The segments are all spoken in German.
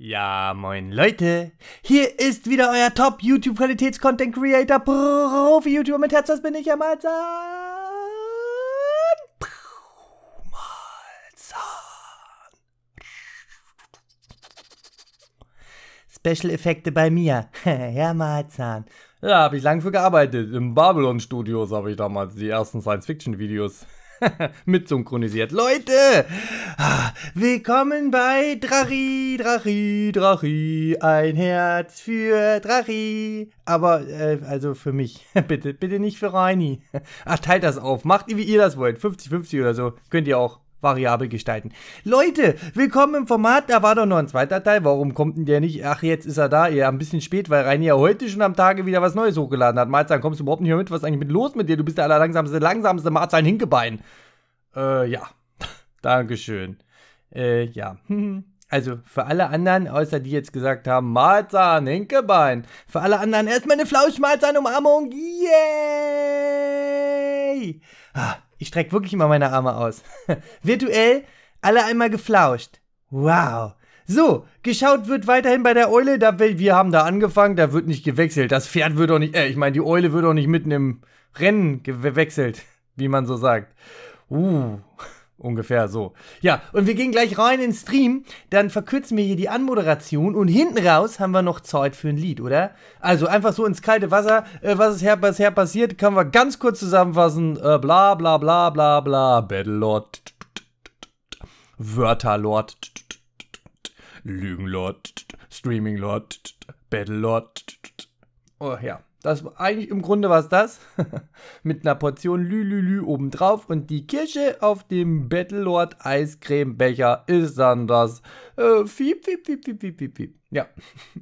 Ja, moin Leute, hier ist wieder euer Top-YouTube-Qualitäts-Content-Creator, Profi-YouTuber mit Herz, das bin ich ja Malzahn. Special-Effekte bei mir, Herr Malzahn. Ja, habe ich lange für gearbeitet. Im Babylon-Studios habe ich damals die ersten Science-Fiction-Videos mit synchronisiert. Leute, ah, willkommen bei Drachi, Drachi, Drachi, ein Herz für Drachi. Aber, äh, also für mich, bitte, bitte nicht für Reini. Ach, teilt das auf, macht wie ihr das wollt, 50-50 oder so, könnt ihr auch variabel gestalten. Leute, willkommen im Format. Da war doch noch ein zweiter Teil. Warum kommt denn der nicht? Ach, jetzt ist er da. Ja, ein bisschen spät, weil Rainer heute schon am Tage wieder was Neues hochgeladen hat. Mahlzahlen, kommst du überhaupt nicht mehr mit? Was ist eigentlich mit los mit dir? Du bist der allerlangsamste, langsamste Mahlzahlen Hinkebein. Äh, ja. Dankeschön. Äh, ja. Also für alle anderen, außer die jetzt gesagt haben, Mahlzahn, Hinkebein. Für alle anderen erstmal eine flausch Flauschmahlzahn, Umarmung. Yay! Ah. Ich strecke wirklich immer meine Arme aus. Virtuell alle einmal geflauscht. Wow. So, geschaut wird weiterhin bei der Eule. Da, wir haben da angefangen, da wird nicht gewechselt. Das Pferd wird auch nicht, äh, ich meine, die Eule wird auch nicht mitten im Rennen gewechselt, wie man so sagt. Uh. Ungefähr so. Ja, und wir gehen gleich rein in den Stream. Dann verkürzen wir hier die Anmoderation und hinten raus haben wir noch Zeit für ein Lied, oder? Also einfach so ins kalte Wasser. Äh, was ist her, bisher passiert, können wir ganz kurz zusammenfassen. Äh, bla bla bla bla bla. Battlelord. Wörterlord. Lügenlord. Streaminglord. Battlelord. Oh ja. Das war eigentlich im Grunde war es das. Mit einer Portion Lülülü obendrauf. Und die Kirsche auf dem Battlelord Eiscremebecher ist dann das äh, Fiep, Fiep, Fiep, Fiep, Fiep, Fiep, Fiep. Ja. äh,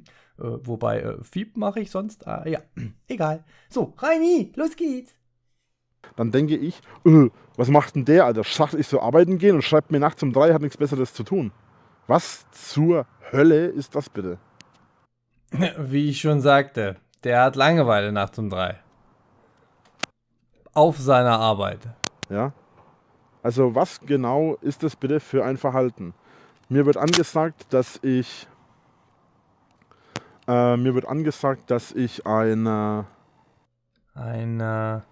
wobei, äh, Fiep mache ich sonst. Ah, ja, egal. So, Reini, los geht's. Dann denke ich, öh, was macht denn der, Alter? Schafft ich so arbeiten gehen und schreibt mir nachts um drei, hat nichts Besseres zu tun. Was zur Hölle ist das bitte? Wie ich schon sagte, der hat Langeweile nach zum drei. Auf seiner Arbeit. Ja. Also was genau ist das bitte für ein Verhalten? Mir wird angesagt, dass ich äh, mir wird angesagt, dass ich eine eine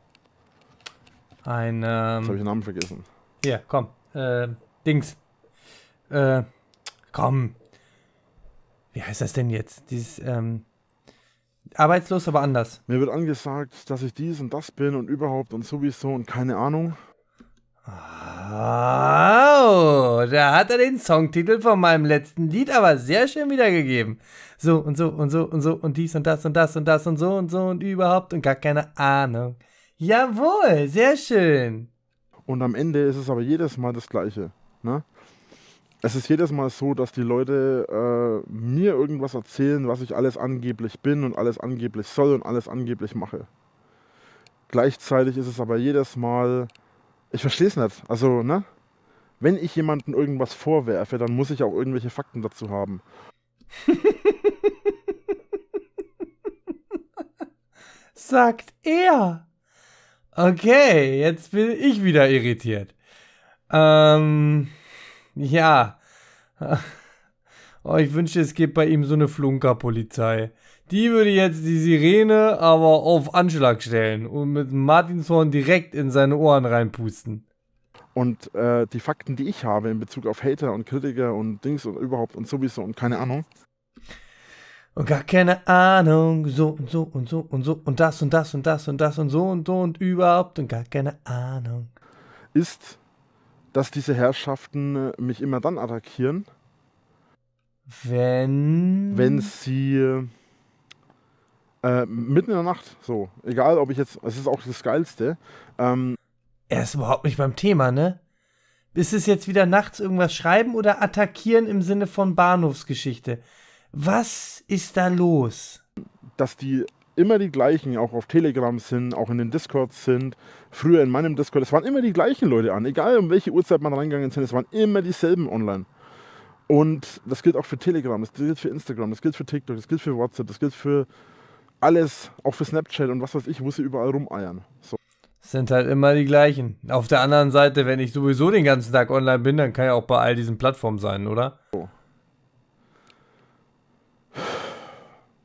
eine Jetzt habe ich den Namen vergessen. Hier, komm. Äh, Dings. Äh, komm. Wie heißt das denn jetzt? Dieses ähm arbeitslos, aber anders. Mir wird angesagt, dass ich dies und das bin und überhaupt und sowieso und keine Ahnung. Oh, da hat er den Songtitel von meinem letzten Lied aber sehr schön wiedergegeben. So und so und so und so und dies und das und das und das und so und so und überhaupt und gar keine Ahnung. Jawohl, sehr schön. Und am Ende ist es aber jedes Mal das Gleiche. Ne? es ist jedes Mal so, dass die Leute äh, mir irgendwas erzählen, was ich alles angeblich bin und alles angeblich soll und alles angeblich mache. Gleichzeitig ist es aber jedes Mal, ich verstehe es nicht. Also, ne? Wenn ich jemandem irgendwas vorwerfe, dann muss ich auch irgendwelche Fakten dazu haben. Sagt er. Okay, jetzt bin ich wieder irritiert. Ähm. Ja. Oh, ich wünschte, es gibt bei ihm so eine Flunkerpolizei. Die würde jetzt die Sirene aber auf Anschlag stellen und mit Martinshorn direkt in seine Ohren reinpusten. Und äh, die Fakten, die ich habe in Bezug auf Hater und Kritiker und Dings und überhaupt und sowieso und keine Ahnung. Und gar keine Ahnung, so und so und so und so und das und das und das und das und so und so und überhaupt und gar keine Ahnung. Ist dass diese Herrschaften äh, mich immer dann attackieren. Wenn. Wenn sie. Äh, mitten in der Nacht, so. Egal, ob ich jetzt. Es ist auch das Geilste. Ähm, er ist überhaupt nicht beim Thema, ne? Ist es jetzt wieder nachts irgendwas schreiben oder attackieren im Sinne von Bahnhofsgeschichte? Was ist da los? Dass die immer die gleichen auch auf Telegram sind, auch in den Discords sind, früher in meinem Discord, es waren immer die gleichen Leute an, egal um welche Uhrzeit man reingegangen ist, es waren immer dieselben online. Und das gilt auch für Telegram, das gilt für Instagram, das gilt für TikTok, das gilt für WhatsApp, das gilt für alles, auch für Snapchat und was weiß ich, wo sie überall rumeiern. So. Sind halt immer die gleichen. Auf der anderen Seite, wenn ich sowieso den ganzen Tag online bin, dann kann ich auch bei all diesen Plattformen sein, oder? So.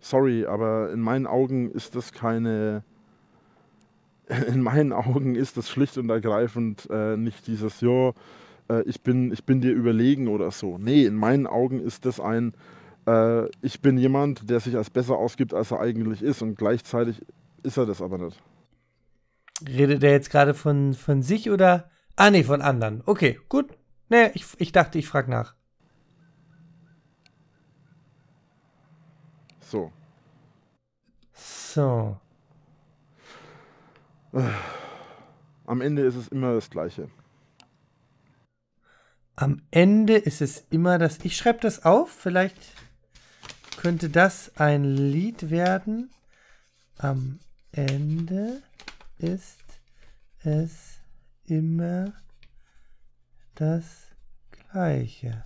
Sorry, aber in meinen Augen ist das keine in meinen Augen ist das schlicht und ergreifend äh, nicht dieses, ja, äh, ich, bin, ich bin dir überlegen oder so. Nee, in meinen Augen ist das ein, äh, ich bin jemand, der sich als besser ausgibt, als er eigentlich ist und gleichzeitig ist er das aber nicht. Redet er jetzt gerade von, von sich oder? Ah, nee, von anderen. Okay, gut. Nee, ich, ich dachte, ich frage nach. So. So. Am Ende ist es immer das Gleiche. Am Ende ist es immer das. Ich schreibe das auf. Vielleicht könnte das ein Lied werden. Am Ende ist es immer das Gleiche.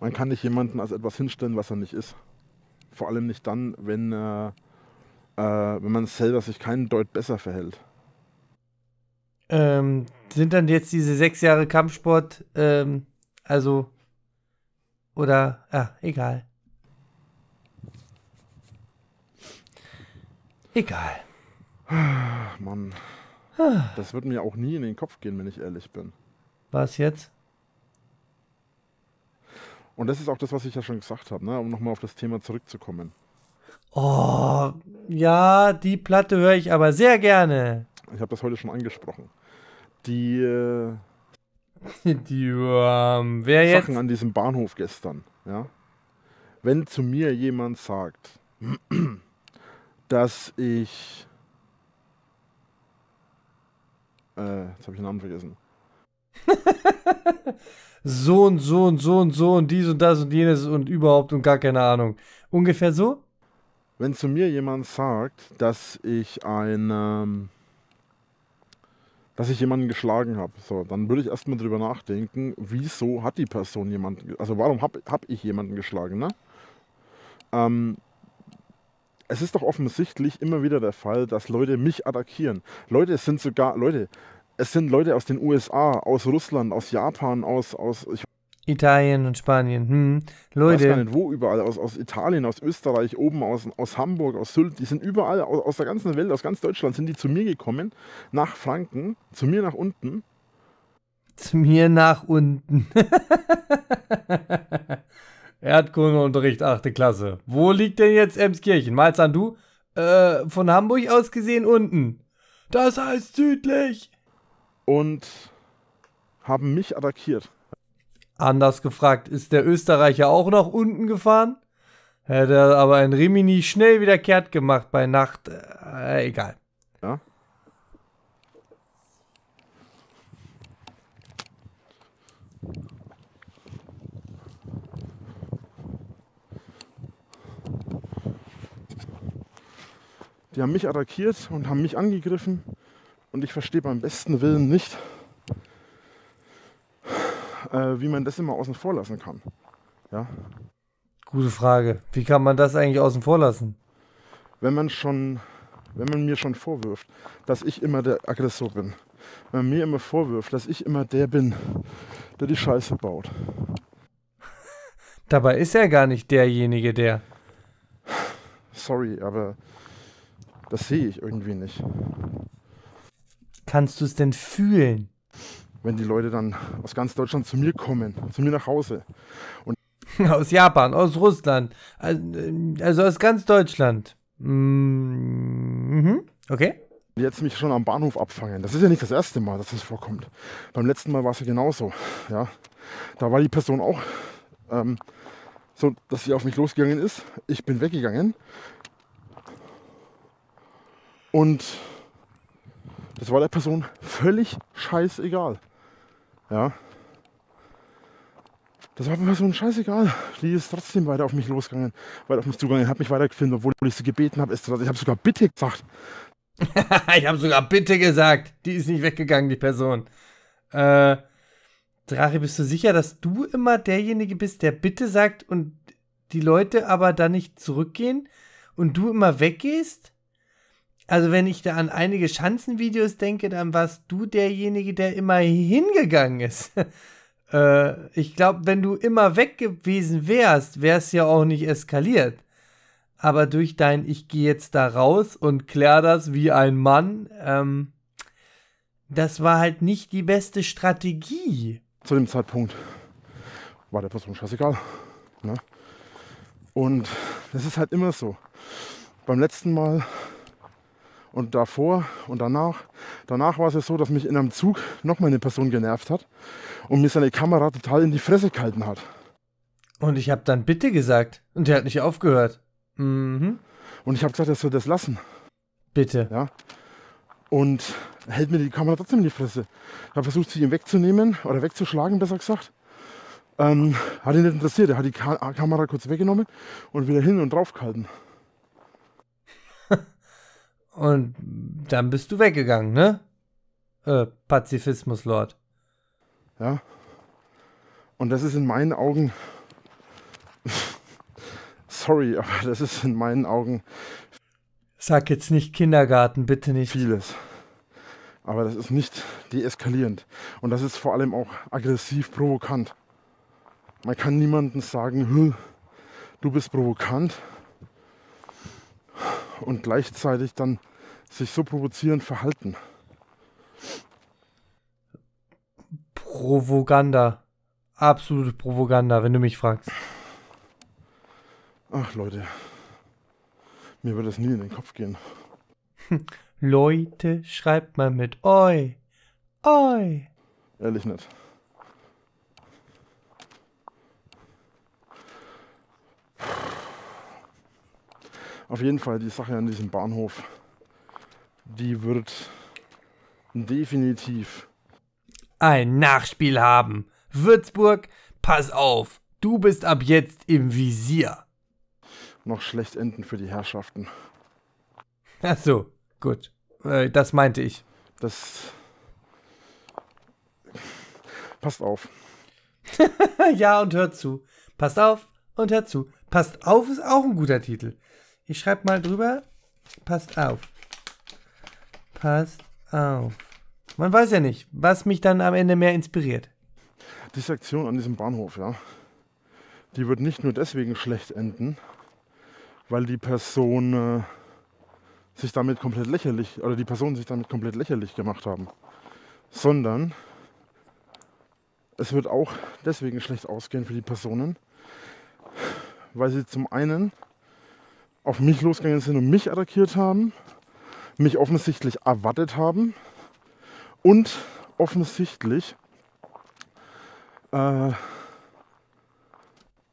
Man kann nicht jemanden als etwas hinstellen, was er nicht ist. Vor allem nicht dann, wenn er. Äh äh, wenn man selber sich keinen Deut besser verhält. Ähm, sind dann jetzt diese sechs Jahre Kampfsport, ähm, also, oder, ah, egal. Egal. Ah, Mann. Ah. Das wird mir auch nie in den Kopf gehen, wenn ich ehrlich bin. Was jetzt? Und das ist auch das, was ich ja schon gesagt habe, ne? um nochmal auf das Thema zurückzukommen. Oh, ja, die Platte höre ich aber sehr gerne. Ich habe das heute schon angesprochen. Die, äh, die ähm, wer Sachen jetzt? an diesem Bahnhof gestern, ja. Wenn zu mir jemand sagt, dass ich. Äh, jetzt habe ich den Namen vergessen. so und so und so und so und dies und das und jenes und überhaupt und gar keine Ahnung. Ungefähr so? wenn zu mir jemand sagt, dass ich eine, ähm, dass ich jemanden geschlagen habe, so, dann würde ich erstmal drüber nachdenken, wieso hat die Person jemanden, also warum habe hab ich jemanden geschlagen, ne? Ähm, es ist doch offensichtlich immer wieder der Fall, dass Leute mich attackieren. Leute, es sind sogar, Leute, es sind Leute aus den USA, aus Russland, aus Japan, aus, aus ich Italien und Spanien. Hm. Leute. Ich weiß gar nicht, wo überall. Aus, aus Italien, aus Österreich, oben aus, aus Hamburg, aus Sylt. Die sind überall, aus, aus der ganzen Welt, aus ganz Deutschland sind die zu mir gekommen. Nach Franken, zu mir nach unten. Zu mir nach unten. Erdkundeunterricht, 8. Klasse. Wo liegt denn jetzt Emskirchen? Mal's an du? Äh, von Hamburg aus gesehen unten. Das heißt südlich. Und haben mich attackiert. Anders gefragt, ist der Österreicher auch nach unten gefahren? Hätte er aber in Rimini schnell wieder kehrt gemacht bei Nacht. Äh, egal. Ja. Die haben mich attackiert und haben mich angegriffen und ich verstehe beim besten Willen nicht, äh, wie man das immer außen vor lassen kann. Ja? Gute Frage. Wie kann man das eigentlich außen vor lassen? Wenn man schon, wenn man mir schon vorwirft, dass ich immer der Aggressor bin, wenn man mir immer vorwirft, dass ich immer der bin, der die Scheiße baut. Dabei ist er gar nicht derjenige, der. Sorry, aber das sehe ich irgendwie nicht. Kannst du es denn fühlen? wenn die Leute dann aus ganz Deutschland zu mir kommen, zu mir nach Hause. Und aus Japan, aus Russland, also, also aus ganz Deutschland. Mm, mhm. Okay. Jetzt mich schon am Bahnhof abfangen. Das ist ja nicht das erste Mal, dass das vorkommt. Beim letzten Mal war es ja genauso. Ja. Da war die Person auch ähm, so, dass sie auf mich losgegangen ist. Ich bin weggegangen. Und das war der Person völlig scheißegal. Ja. Das war mir so ein Scheißegal. Die ist trotzdem weiter auf mich losgegangen, weiter auf mich zugegangen, hat mich weitergefilmt, obwohl ich sie gebeten habe. Ich habe sogar bitte gesagt. ich habe sogar bitte gesagt. Die ist nicht weggegangen, die Person. Äh, Drache, bist du sicher, dass du immer derjenige bist, der bitte sagt und die Leute aber dann nicht zurückgehen und du immer weggehst? also wenn ich da an einige Schanzenvideos denke, dann warst du derjenige, der immer hingegangen ist. äh, ich glaube, wenn du immer weg gewesen wärst, wär's ja auch nicht eskaliert. Aber durch dein Ich gehe jetzt da raus und klär das wie ein Mann, ähm, das war halt nicht die beste Strategie. Zu dem Zeitpunkt war der Person scheißegal. Ne? Und das ist halt immer so. Beim letzten Mal und davor und danach. Danach war es ja so, dass mich in einem Zug nochmal eine Person genervt hat und mir seine Kamera total in die Fresse gehalten hat. Und ich habe dann bitte gesagt und der hat nicht aufgehört. Mhm. Und ich habe gesagt, er soll das lassen. Bitte. Ja. Und hält mir die Kamera trotzdem in die Fresse. Ich habe versucht, sie ihm wegzunehmen oder wegzuschlagen, besser gesagt. Ähm, hat ihn nicht interessiert. Er hat die Ka Kamera kurz weggenommen und wieder hin und drauf gehalten. Und dann bist du weggegangen, ne? Äh, Pazifismus-Lord. Ja. Und das ist in meinen Augen. Sorry, aber das ist in meinen Augen. Sag jetzt nicht Kindergarten, bitte nicht. Vieles. Aber das ist nicht deeskalierend. Und das ist vor allem auch aggressiv provokant. Man kann niemandem sagen, du bist provokant, und gleichzeitig dann sich so provozierend verhalten. Provoganda. Absolute Provoganda, wenn du mich fragst. Ach Leute, mir wird das nie in den Kopf gehen. Leute, schreibt mal mit Oi. Oi. Ehrlich nicht. Auf jeden Fall die Sache an diesem Bahnhof, die wird definitiv ein Nachspiel haben. Würzburg, pass auf, du bist ab jetzt im Visier. Noch schlecht enden für die Herrschaften. Ach so, gut. Äh, das meinte ich. Das. Passt auf. ja, und hört zu. Passt auf und hört zu. Passt auf ist auch ein guter Titel. Ich schreibe mal drüber. Passt auf. Passt auf. Man weiß ja nicht, was mich dann am Ende mehr inspiriert. Die Sektion an diesem Bahnhof, ja, die wird nicht nur deswegen schlecht enden, weil die Person äh, sich damit komplett lächerlich oder die Personen sich damit komplett lächerlich gemacht haben, sondern es wird auch deswegen schlecht ausgehen für die Personen, weil sie zum einen auf mich losgegangen sind und mich attackiert haben, mich offensichtlich erwartet haben und offensichtlich äh,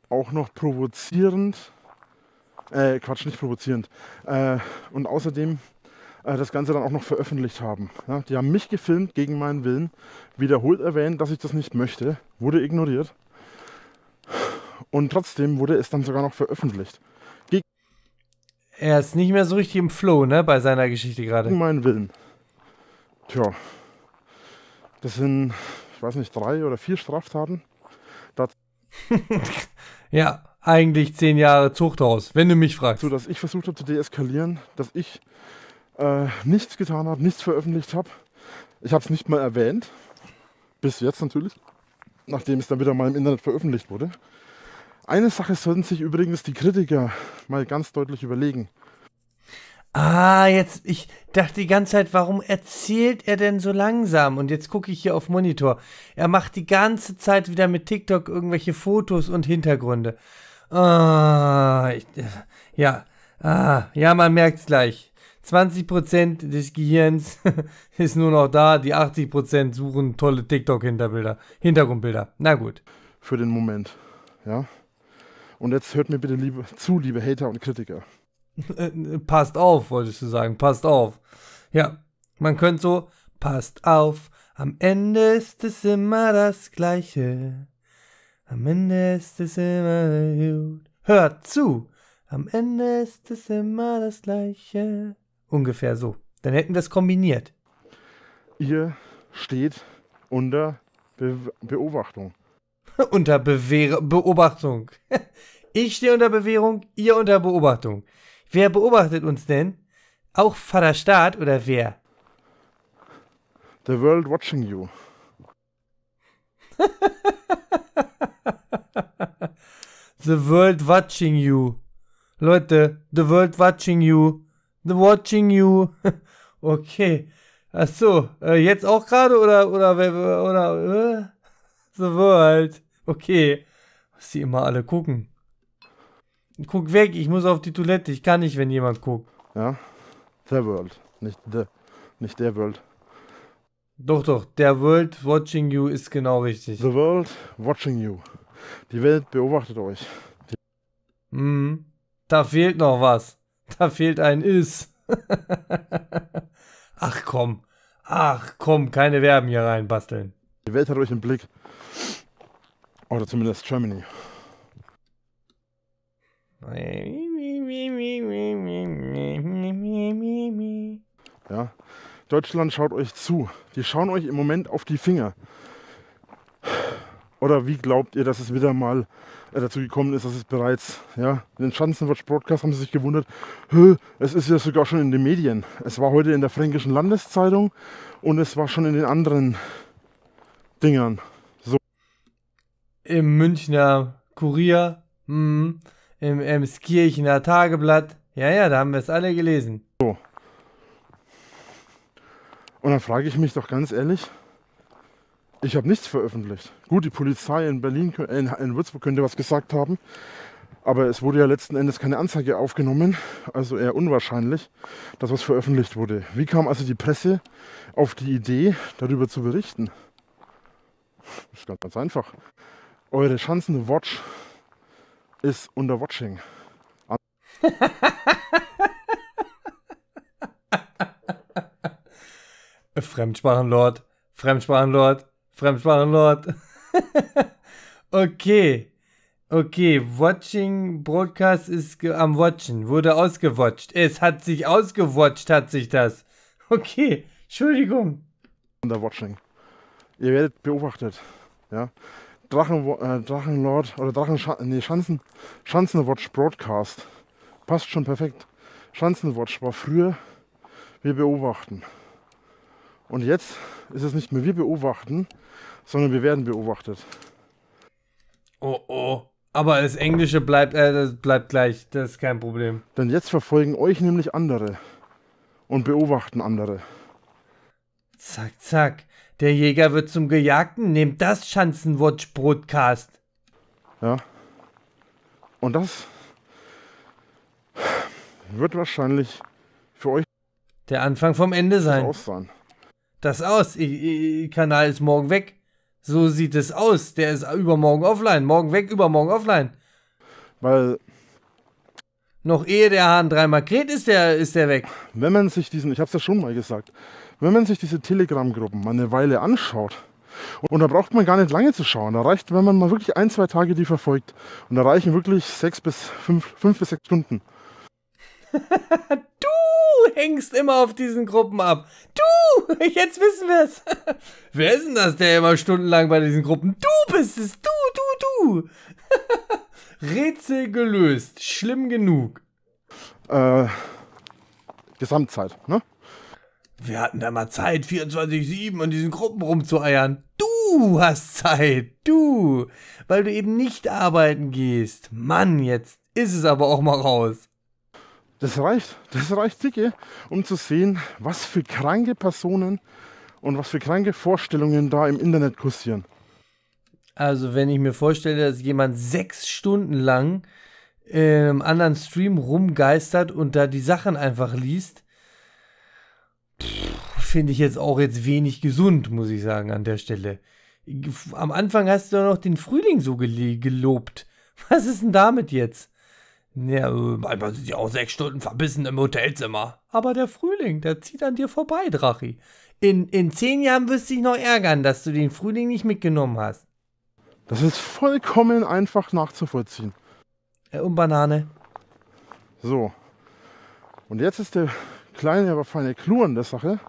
auch noch provozierend, äh, Quatsch, nicht provozierend, äh, und außerdem äh, das Ganze dann auch noch veröffentlicht haben. Ja, die haben mich gefilmt gegen meinen Willen, wiederholt erwähnt, dass ich das nicht möchte, wurde ignoriert und trotzdem wurde es dann sogar noch veröffentlicht. Er ist nicht mehr so richtig im Flow, ne, bei seiner Geschichte gerade. Um meinen Willen. Tja, das sind, ich weiß nicht, drei oder vier Straftaten. ja, eigentlich zehn Jahre Zuchthaus, wenn du mich fragst. So, dass ich versucht habe zu deeskalieren, dass ich äh, nichts getan habe, nichts veröffentlicht habe. Ich habe es nicht mal erwähnt. Bis jetzt natürlich. Nachdem es dann wieder mal im Internet veröffentlicht wurde. Eine Sache sollten sich übrigens die Kritiker mal ganz deutlich überlegen. Ah, jetzt, ich dachte die ganze Zeit, warum erzählt er denn so langsam? Und jetzt gucke ich hier auf Monitor. Er macht die ganze Zeit wieder mit TikTok irgendwelche Fotos und Hintergründe. Ah, ich, ja, ah, ja, man merkt's gleich. 20% des Gehirns ist nur noch da, die 80% suchen tolle TikTok-Hinterbilder, Hintergrundbilder. Na gut. Für den Moment, ja. Und jetzt hört mir bitte liebe, zu, liebe Hater und Kritiker. Äh, äh, passt auf, wolltest du sagen, passt auf. Ja, man könnte so, passt auf, am Ende ist es immer das Gleiche. Am Ende ist es immer gut. Hört zu, am Ende ist es immer das Gleiche. Ungefähr so. Dann hätten wir es kombiniert. Ihr steht unter Be Beobachtung. unter Bewähr Beobachtung. Ich stehe unter Bewährung, ihr unter Beobachtung. Wer beobachtet uns denn? Auch Vater Staat oder wer? The world watching you. the world watching you. Leute, the world watching you. The watching you. okay. Ach so, äh, jetzt auch gerade oder oder oder, oder äh? the world okay, was die immer alle gucken. Guck weg, ich muss auf die Toilette. Ich kann nicht, wenn jemand guckt. Ja, The World, nicht The, nicht der World. Doch, doch, der World Watching You ist genau richtig. The World Watching You. Die Welt beobachtet euch. Mhm. Da fehlt noch was. Da fehlt ein Is. Ach komm. Ach komm, keine Verben hier reinbasteln. Die Welt hat euch im Blick. Oder zumindest Germany. Ja. Deutschland schaut euch zu. Die schauen euch im Moment auf die Finger. Oder wie glaubt ihr, dass es wieder mal äh, dazu gekommen ist, dass es bereits, ja, den Schanzenwatch-Broadcast haben sie sich gewundert, es ist ja sogar schon in den Medien. Es war heute in der Fränkischen Landeszeitung und es war schon in den anderen Dingern im Münchner Kurier, hm, im Emskirchener Tageblatt. Ja, ja, da haben wir es alle gelesen. So. Und dann frage ich mich doch ganz ehrlich, ich habe nichts veröffentlicht. Gut, die Polizei in Berlin, in, in Würzburg könnte was gesagt haben, aber es wurde ja letzten Endes keine Anzeige aufgenommen, also eher unwahrscheinlich, dass was veröffentlicht wurde. Wie kam also die Presse auf die Idee, darüber zu berichten? Das ist ganz einfach eure Chancen Watch ist unter Watching. Fremdsprachenlord, Fremdsprachenlord, Fremdsprachenlord. okay. Okay, Watching Broadcast ist am Watchen, wurde ausgewatcht. Es hat sich ausgewatcht, hat sich das. Okay, Entschuldigung. Unter Watching. Ihr werdet beobachtet. Ja. Drachen, äh, Drachenlord oder Drachenschanzen, nee, Schanzen, Schanzenwatch Broadcast. Passt schon perfekt. Schanzenwatch war früher wir beobachten. Und jetzt ist es nicht mehr wir beobachten, sondern wir werden beobachtet. Oh oh. Aber das Englische bleibt, äh, das bleibt gleich, das ist kein Problem. Denn jetzt verfolgen euch nämlich andere und beobachten andere. Zack, zack. Der Jäger wird zum Gejagten. Nehmt das Schanzenwatch-Broadcast. Ja. Und das wird wahrscheinlich für euch der Anfang vom Ende sein. Das aus. Das aus. Ich, ich, Kanal ist morgen weg. So sieht es aus. Der ist übermorgen offline. Morgen weg, übermorgen offline. Weil. Noch ehe der Hahn dreimal kräht, ist der, ist der weg. Wenn man sich diesen, ich hab's ja schon mal gesagt, wenn man sich diese Telegram-Gruppen mal eine Weile anschaut, und da braucht man gar nicht lange zu schauen. Da reicht, wenn man mal wirklich ein, zwei Tage die verfolgt. Und da reichen wirklich sechs bis fünf, fünf bis sechs Stunden. du hängst immer auf diesen Gruppen ab. Du, jetzt wissen wir es. Wer ist denn das, der immer stundenlang bei diesen Gruppen? Du bist es. Du, du, du. Rätsel gelöst. Schlimm genug. Äh, Gesamtzeit, ne? Wir hatten da mal Zeit, 24-7 in diesen Gruppen rumzueiern. Du hast Zeit, du, weil du eben nicht arbeiten gehst. Mann, jetzt ist es aber auch mal raus. Das reicht, das reicht dicke, um zu sehen, was für kranke Personen und was für kranke Vorstellungen da im Internet kursieren. Also, wenn ich mir vorstelle, dass jemand sechs Stunden lang äh, in einem anderen Stream rumgeistert und da die Sachen einfach liest, finde ich jetzt auch jetzt wenig gesund, muss ich sagen, an der Stelle. Am Anfang hast du ja noch den Frühling so gel gelobt. Was ist denn damit jetzt? Ja, manchmal sind sie auch sechs Stunden verbissen im Hotelzimmer. Aber der Frühling, der zieht an dir vorbei, Drachi. In, in zehn Jahren wirst du dich noch ärgern, dass du den Frühling nicht mitgenommen hast. Das ist vollkommen einfach nachzuvollziehen. Äh, und Banane. So. Und jetzt ist der kleine, aber feine Clou an der Sache,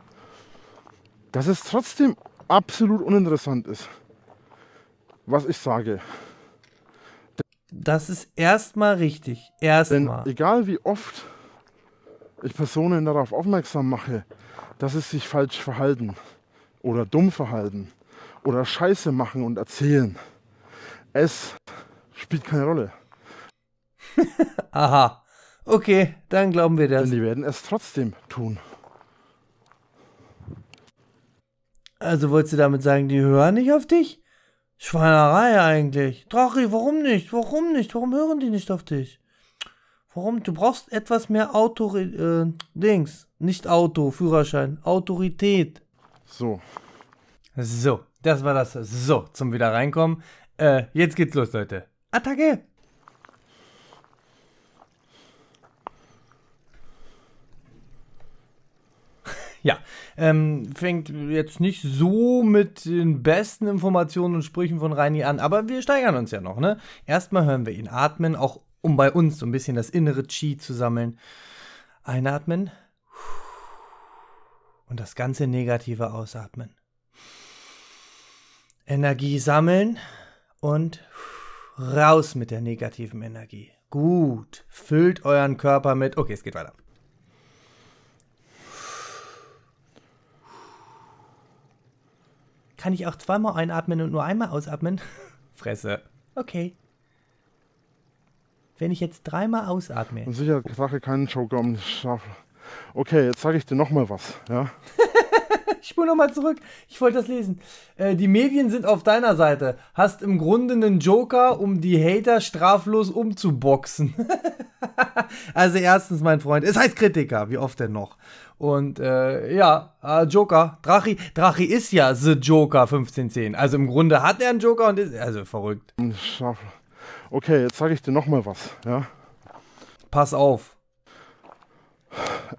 dass es trotzdem absolut uninteressant ist, was ich sage. Das ist erstmal richtig. Erstmal. Egal wie oft ich Personen darauf aufmerksam mache, dass sie sich falsch verhalten oder dumm verhalten oder Scheiße machen und erzählen, es spielt keine Rolle. Aha. Okay, dann glauben wir das. Denn die werden es trotzdem tun. Also wolltest du damit sagen, die hören nicht auf dich? Schweinerei eigentlich. Drachi, warum nicht? Warum nicht? Warum hören die nicht auf dich? Warum? Du brauchst etwas mehr Autor... Äh, Dings. Nicht Auto, Führerschein. Autorität. So. So, das war das. So, zum wieder reinkommen. Äh, jetzt geht's los, Leute. Attacke! Ja, ähm, fängt jetzt nicht so mit den besten Informationen und Sprüchen von Reini an, aber wir steigern uns ja noch, ne? Erstmal hören wir ihn atmen, auch um bei uns so ein bisschen das innere Chi zu sammeln. Einatmen und das ganze Negative ausatmen. Energie sammeln und raus mit der negativen Energie. Gut, füllt euren Körper mit. Okay, es geht weiter. Kann ich auch zweimal einatmen und nur einmal ausatmen? Fresse. Okay. Wenn ich jetzt dreimal ausatme. Sicher, ich sage keinen Showgum schaffen. Okay, jetzt sage ich dir nochmal was. Ja? ich spule nochmal zurück. Ich wollte das lesen. Äh, die Medien sind auf deiner Seite. Hast im Grunde einen Joker, um die Hater straflos umzuboxen. also erstens, mein Freund, es heißt Kritiker, wie oft denn noch. Und äh, ja, äh, Joker, Drachi, Drachi ist ja The Joker 1510. Also im Grunde hat er einen Joker und ist, also verrückt. Okay, jetzt sage ich dir nochmal was, ja. Pass auf.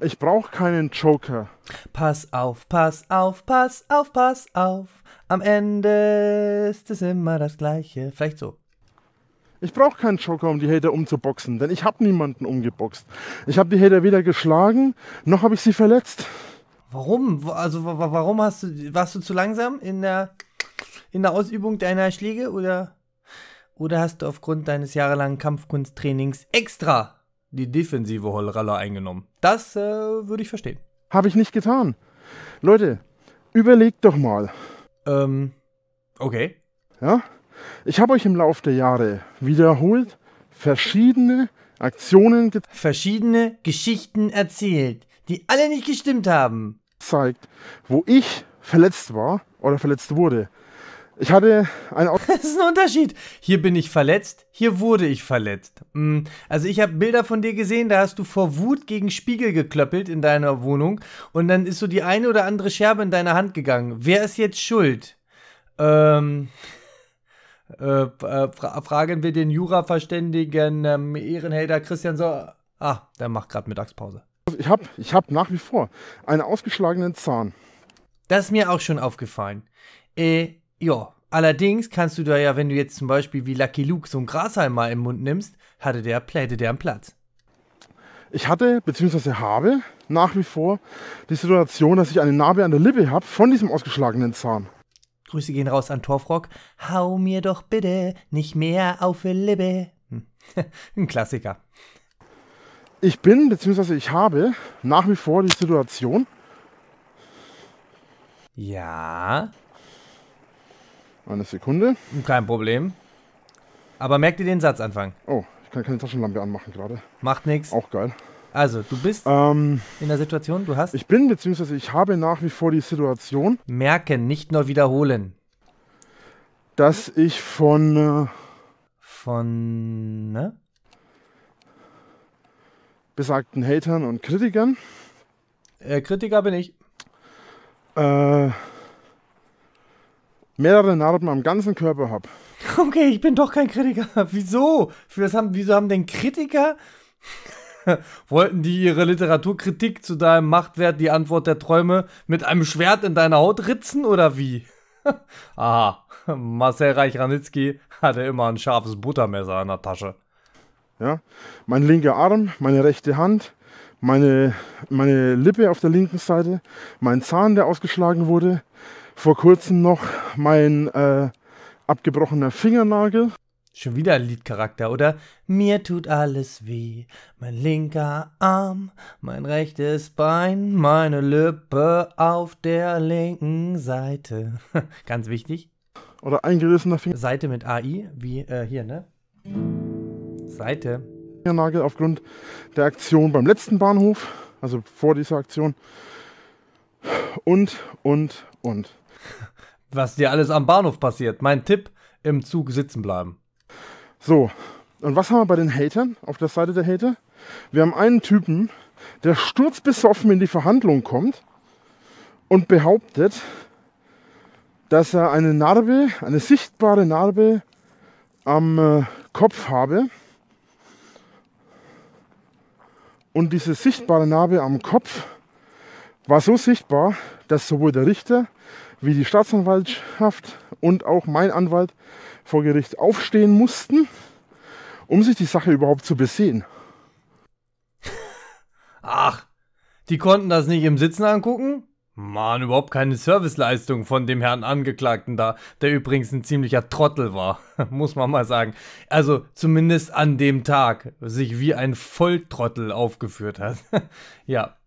Ich brauche keinen Joker. Pass auf, pass auf, pass auf, pass auf. Am Ende ist es immer das Gleiche. Vielleicht so. Ich brauche keinen Joker, um die Hater umzuboxen, denn ich habe niemanden umgeboxt. Ich habe die Hater weder geschlagen, noch habe ich sie verletzt. Warum? Also warum hast du, warst du zu langsam in der, in der Ausübung deiner Schläge oder, oder hast du aufgrund deines jahrelangen Kampfkunsttrainings extra die defensive Rolle eingenommen? Das äh, würde ich verstehen. Habe ich nicht getan. Leute, überlegt doch mal. Ähm, okay. Ja? Ich habe euch im Laufe der Jahre wiederholt verschiedene Aktionen verschiedene Geschichten erzählt, die alle nicht gestimmt haben. Zeigt, wo ich verletzt war oder verletzt wurde. Ich hatte eine. Au das ist ein Unterschied. Hier bin ich verletzt, hier wurde ich verletzt. Mm, also ich habe Bilder von dir gesehen, da hast du vor Wut gegen Spiegel geklöppelt in deiner Wohnung und dann ist so die eine oder andere Scherbe in deine Hand gegangen. Wer ist jetzt schuld? Ähm. Äh, äh, fra fragen wir den Juraverständigen verständigen ähm, Ehrenhelder Christian so. Ah, der macht gerade Mittagspause. Ich habe ich hab nach wie vor einen ausgeschlagenen Zahn. Das ist mir auch schon aufgefallen. Äh, ja, allerdings kannst du da ja, wenn du jetzt zum Beispiel wie Lucky Luke so ein Grashalm mal im Mund nimmst, hatte der, pläte der einen Platz. Ich hatte, beziehungsweise habe, nach wie vor die Situation, dass ich eine Narbe an der Lippe habe von diesem ausgeschlagenen Zahn. Grüße gehen raus an Torfrock. Hau mir doch bitte nicht mehr auf die Lippe. Hm. Ein Klassiker. Ich bin, beziehungsweise ich habe nach wie vor die Situation. Ja. Eine Sekunde. Kein Problem. Aber merkt ihr den Satzanfang. Oh, ich kann keine Taschenlampe anmachen gerade. Macht nichts. Auch geil. Also, du bist ähm, in der Situation, du hast. Ich bin, beziehungsweise ich habe nach wie vor die Situation. Merken, nicht nur wiederholen. Dass ich von. Äh, von. Ne? Besagten Hatern und Kritikern. Äh, Kritiker bin ich. Äh, mehrere Narben am ganzen Körper habe. Okay, ich bin doch kein Kritiker. Wieso? Für das haben, wieso haben denn Kritiker wollten die ihre Literaturkritik zu deinem Machtwert, die Antwort der Träume, mit einem Schwert in deine Haut ritzen oder wie? Aha, Marcel Reich-Ranitzky hatte immer ein scharfes Buttermesser in der Tasche. Ja, mein linker Arm, meine rechte Hand, meine, meine Lippe auf der linken Seite, mein Zahn, der ausgeschlagen wurde, vor kurzem noch mein äh, abgebrochener Fingernagel. Schon wieder ein Liedcharakter, oder? Mir tut alles weh. Mein linker Arm, mein rechtes Bein, meine Lippe auf der linken Seite. Ganz wichtig. Oder eingerissener Finger. Seite mit AI, wie äh, hier, ne? Seite. Fingernagel aufgrund der Aktion beim letzten Bahnhof, also vor dieser Aktion. Und, und, und. Was dir alles am Bahnhof passiert. Mein Tipp, im Zug sitzen bleiben. So, und was haben wir bei den Hatern, auf der Seite der Hater? Wir haben einen Typen, der sturzbesoffen in die Verhandlung kommt und behauptet, dass er eine Narbe, eine sichtbare Narbe am äh, Kopf habe. Und diese sichtbare Narbe am Kopf war so sichtbar, dass sowohl der Richter wie die Staatsanwaltschaft und auch mein Anwalt vor Gericht aufstehen mussten, um sich die Sache überhaupt zu besehen. Ach, die konnten das nicht im Sitzen angucken? Mann, überhaupt keine Serviceleistung von dem Herrn Angeklagten da, der übrigens ein ziemlicher Trottel war, muss man mal sagen. Also zumindest an dem Tag sich wie ein Volltrottel aufgeführt hat. ja.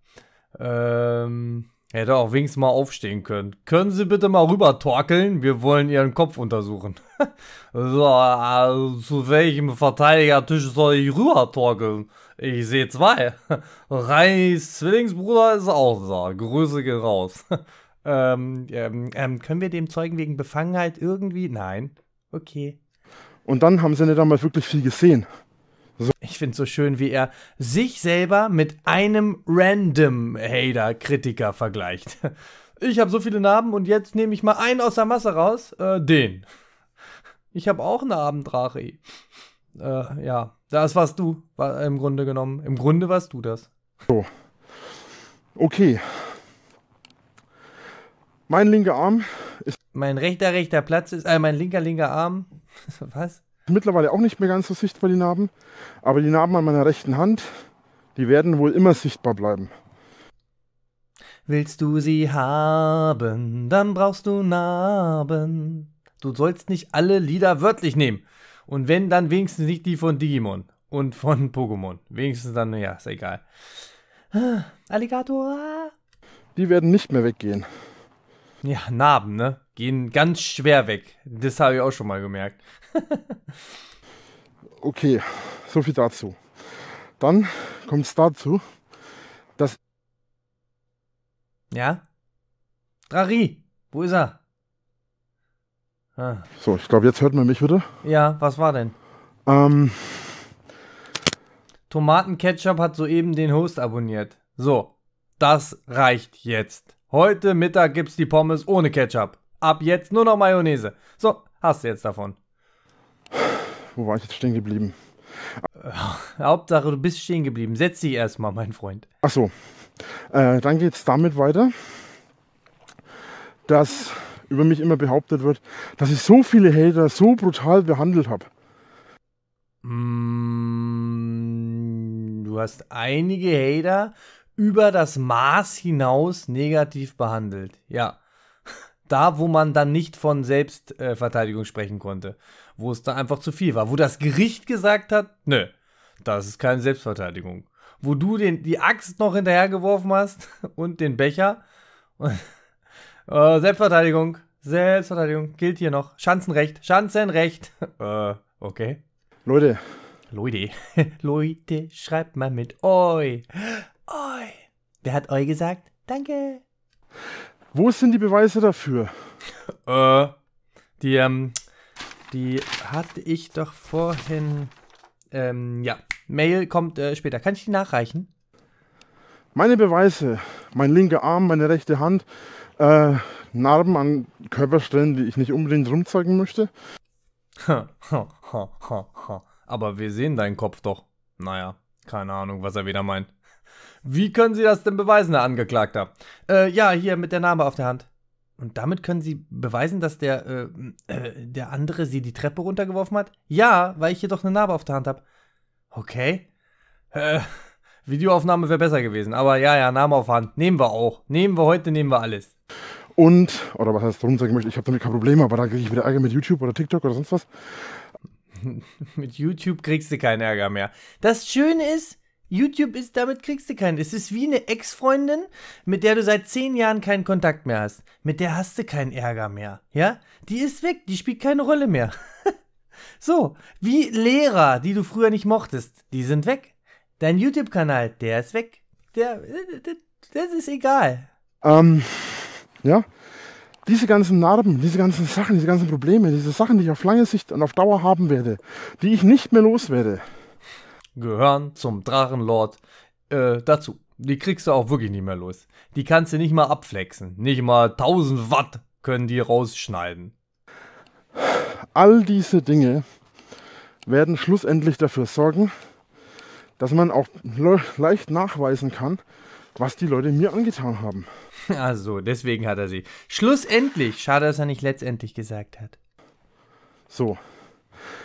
Ähm. Hätte auch wenigstens mal aufstehen können. Können Sie bitte mal rüber torkeln? Wir wollen Ihren Kopf untersuchen. so, also zu welchem Verteidigertisch soll ich rüber torkeln? Ich sehe zwei. Reinis Zwillingsbruder ist auch da. Grüße gehen raus. Ähm, ähm, ähm, können wir dem Zeugen wegen Befangenheit irgendwie? Nein. Okay. Und dann haben sie nicht einmal wirklich viel gesehen. So. Ich finde es so schön, wie er sich selber mit einem random Hater-Kritiker vergleicht. Ich habe so viele Narben und jetzt nehme ich mal einen aus der Masse raus. Äh, den. Ich habe auch einen Abenddrache. Äh, ja, das warst du, war, im Grunde genommen. Im Grunde warst du das. So. Okay. Mein linker Arm ist. Mein rechter, rechter Platz ist. Äh, mein linker, linker Arm. Was? mittlerweile auch nicht mehr ganz so sichtbar, die Narben. Aber die Narben an meiner rechten Hand, die werden wohl immer sichtbar bleiben. Willst du sie haben, dann brauchst du Narben. Du sollst nicht alle Lieder wörtlich nehmen. Und wenn, dann wenigstens nicht die von Digimon und von Pokémon. Wenigstens dann, ja, ist egal. Ah, Alligator. Die werden nicht mehr weggehen. Ja, Narben, ne? Gehen ganz schwer weg. Das habe ich auch schon mal gemerkt. okay, so viel dazu. Dann kommt es dazu, dass. Ja? Drari, wo ist er? Ah. So, ich glaube, jetzt hört man mich wieder. Ja, was war denn? Ähm. Tomatenketchup hat soeben den Host abonniert. So, das reicht jetzt. Heute Mittag gibt's die Pommes ohne Ketchup. Ab jetzt nur noch Mayonnaise. So, hast du jetzt davon wo war ich jetzt stehen geblieben? Äh, Hauptsache, du bist stehen geblieben. Setz dich erstmal, mein Freund. Ach so. Äh, dann geht es damit weiter, dass über mich immer behauptet wird, dass ich so viele Hater so brutal behandelt habe. Mm, du hast einige Hater über das Maß hinaus negativ behandelt. Ja. Da, wo man dann nicht von Selbstverteidigung sprechen konnte wo es da einfach zu viel war, wo das Gericht gesagt hat, nö, das ist keine Selbstverteidigung. Wo du den, die Axt noch hinterhergeworfen hast und den Becher. Und, äh, Selbstverteidigung, Selbstverteidigung, gilt hier noch. Schanzenrecht, Schanzenrecht. Äh, okay. Leute. Leute, Leute, schreibt mal mit Oi. Oi. Wer hat Oi gesagt? Danke. Wo sind die Beweise dafür? Äh, die, ähm, die hatte ich doch vorhin. Ähm, ja, Mail kommt äh, später. Kann ich die nachreichen? Meine Beweise, mein linker Arm, meine rechte Hand, äh, Narben an Körperstellen, die ich nicht unbedingt rumzeigen möchte. Aber wir sehen deinen Kopf doch. Naja, keine Ahnung, was er wieder meint. Wie können Sie das denn beweisen, Herr Angeklagter? Äh, ja, hier mit der Narbe auf der Hand. Und damit können sie beweisen, dass der, äh, äh, der andere sie die Treppe runtergeworfen hat? Ja, weil ich hier doch eine Narbe auf der Hand habe. Okay. Äh, Videoaufnahme wäre besser gewesen. Aber ja, ja, Name auf Hand. Nehmen wir auch. Nehmen wir heute, nehmen wir alles. Und, oder was heißt drum sagen möchte, ich habe damit kein Problem, aber da kriege ich wieder Ärger mit YouTube oder TikTok oder sonst was. mit YouTube kriegst du keinen Ärger mehr. Das Schöne ist, YouTube ist, damit kriegst du keinen. Es ist wie eine Ex-Freundin, mit der du seit zehn Jahren keinen Kontakt mehr hast. Mit der hast du keinen Ärger mehr. Ja? Die ist weg, die spielt keine Rolle mehr. so, wie Lehrer, die du früher nicht mochtest, die sind weg. Dein YouTube-Kanal, der ist weg. Der, das ist egal. Ähm, ja. Diese ganzen Narben, diese ganzen Sachen, diese ganzen Probleme, diese Sachen, die ich auf lange Sicht und auf Dauer haben werde, die ich nicht mehr los werde gehören zum Drachenlord äh, dazu. Die kriegst du auch wirklich nicht mehr los. Die kannst du nicht mal abflexen. Nicht mal 1000 Watt können die rausschneiden. All diese Dinge werden schlussendlich dafür sorgen, dass man auch le leicht nachweisen kann, was die Leute mir angetan haben. Also, deswegen hat er sie. Schlussendlich. Schade, dass er nicht letztendlich gesagt hat. So,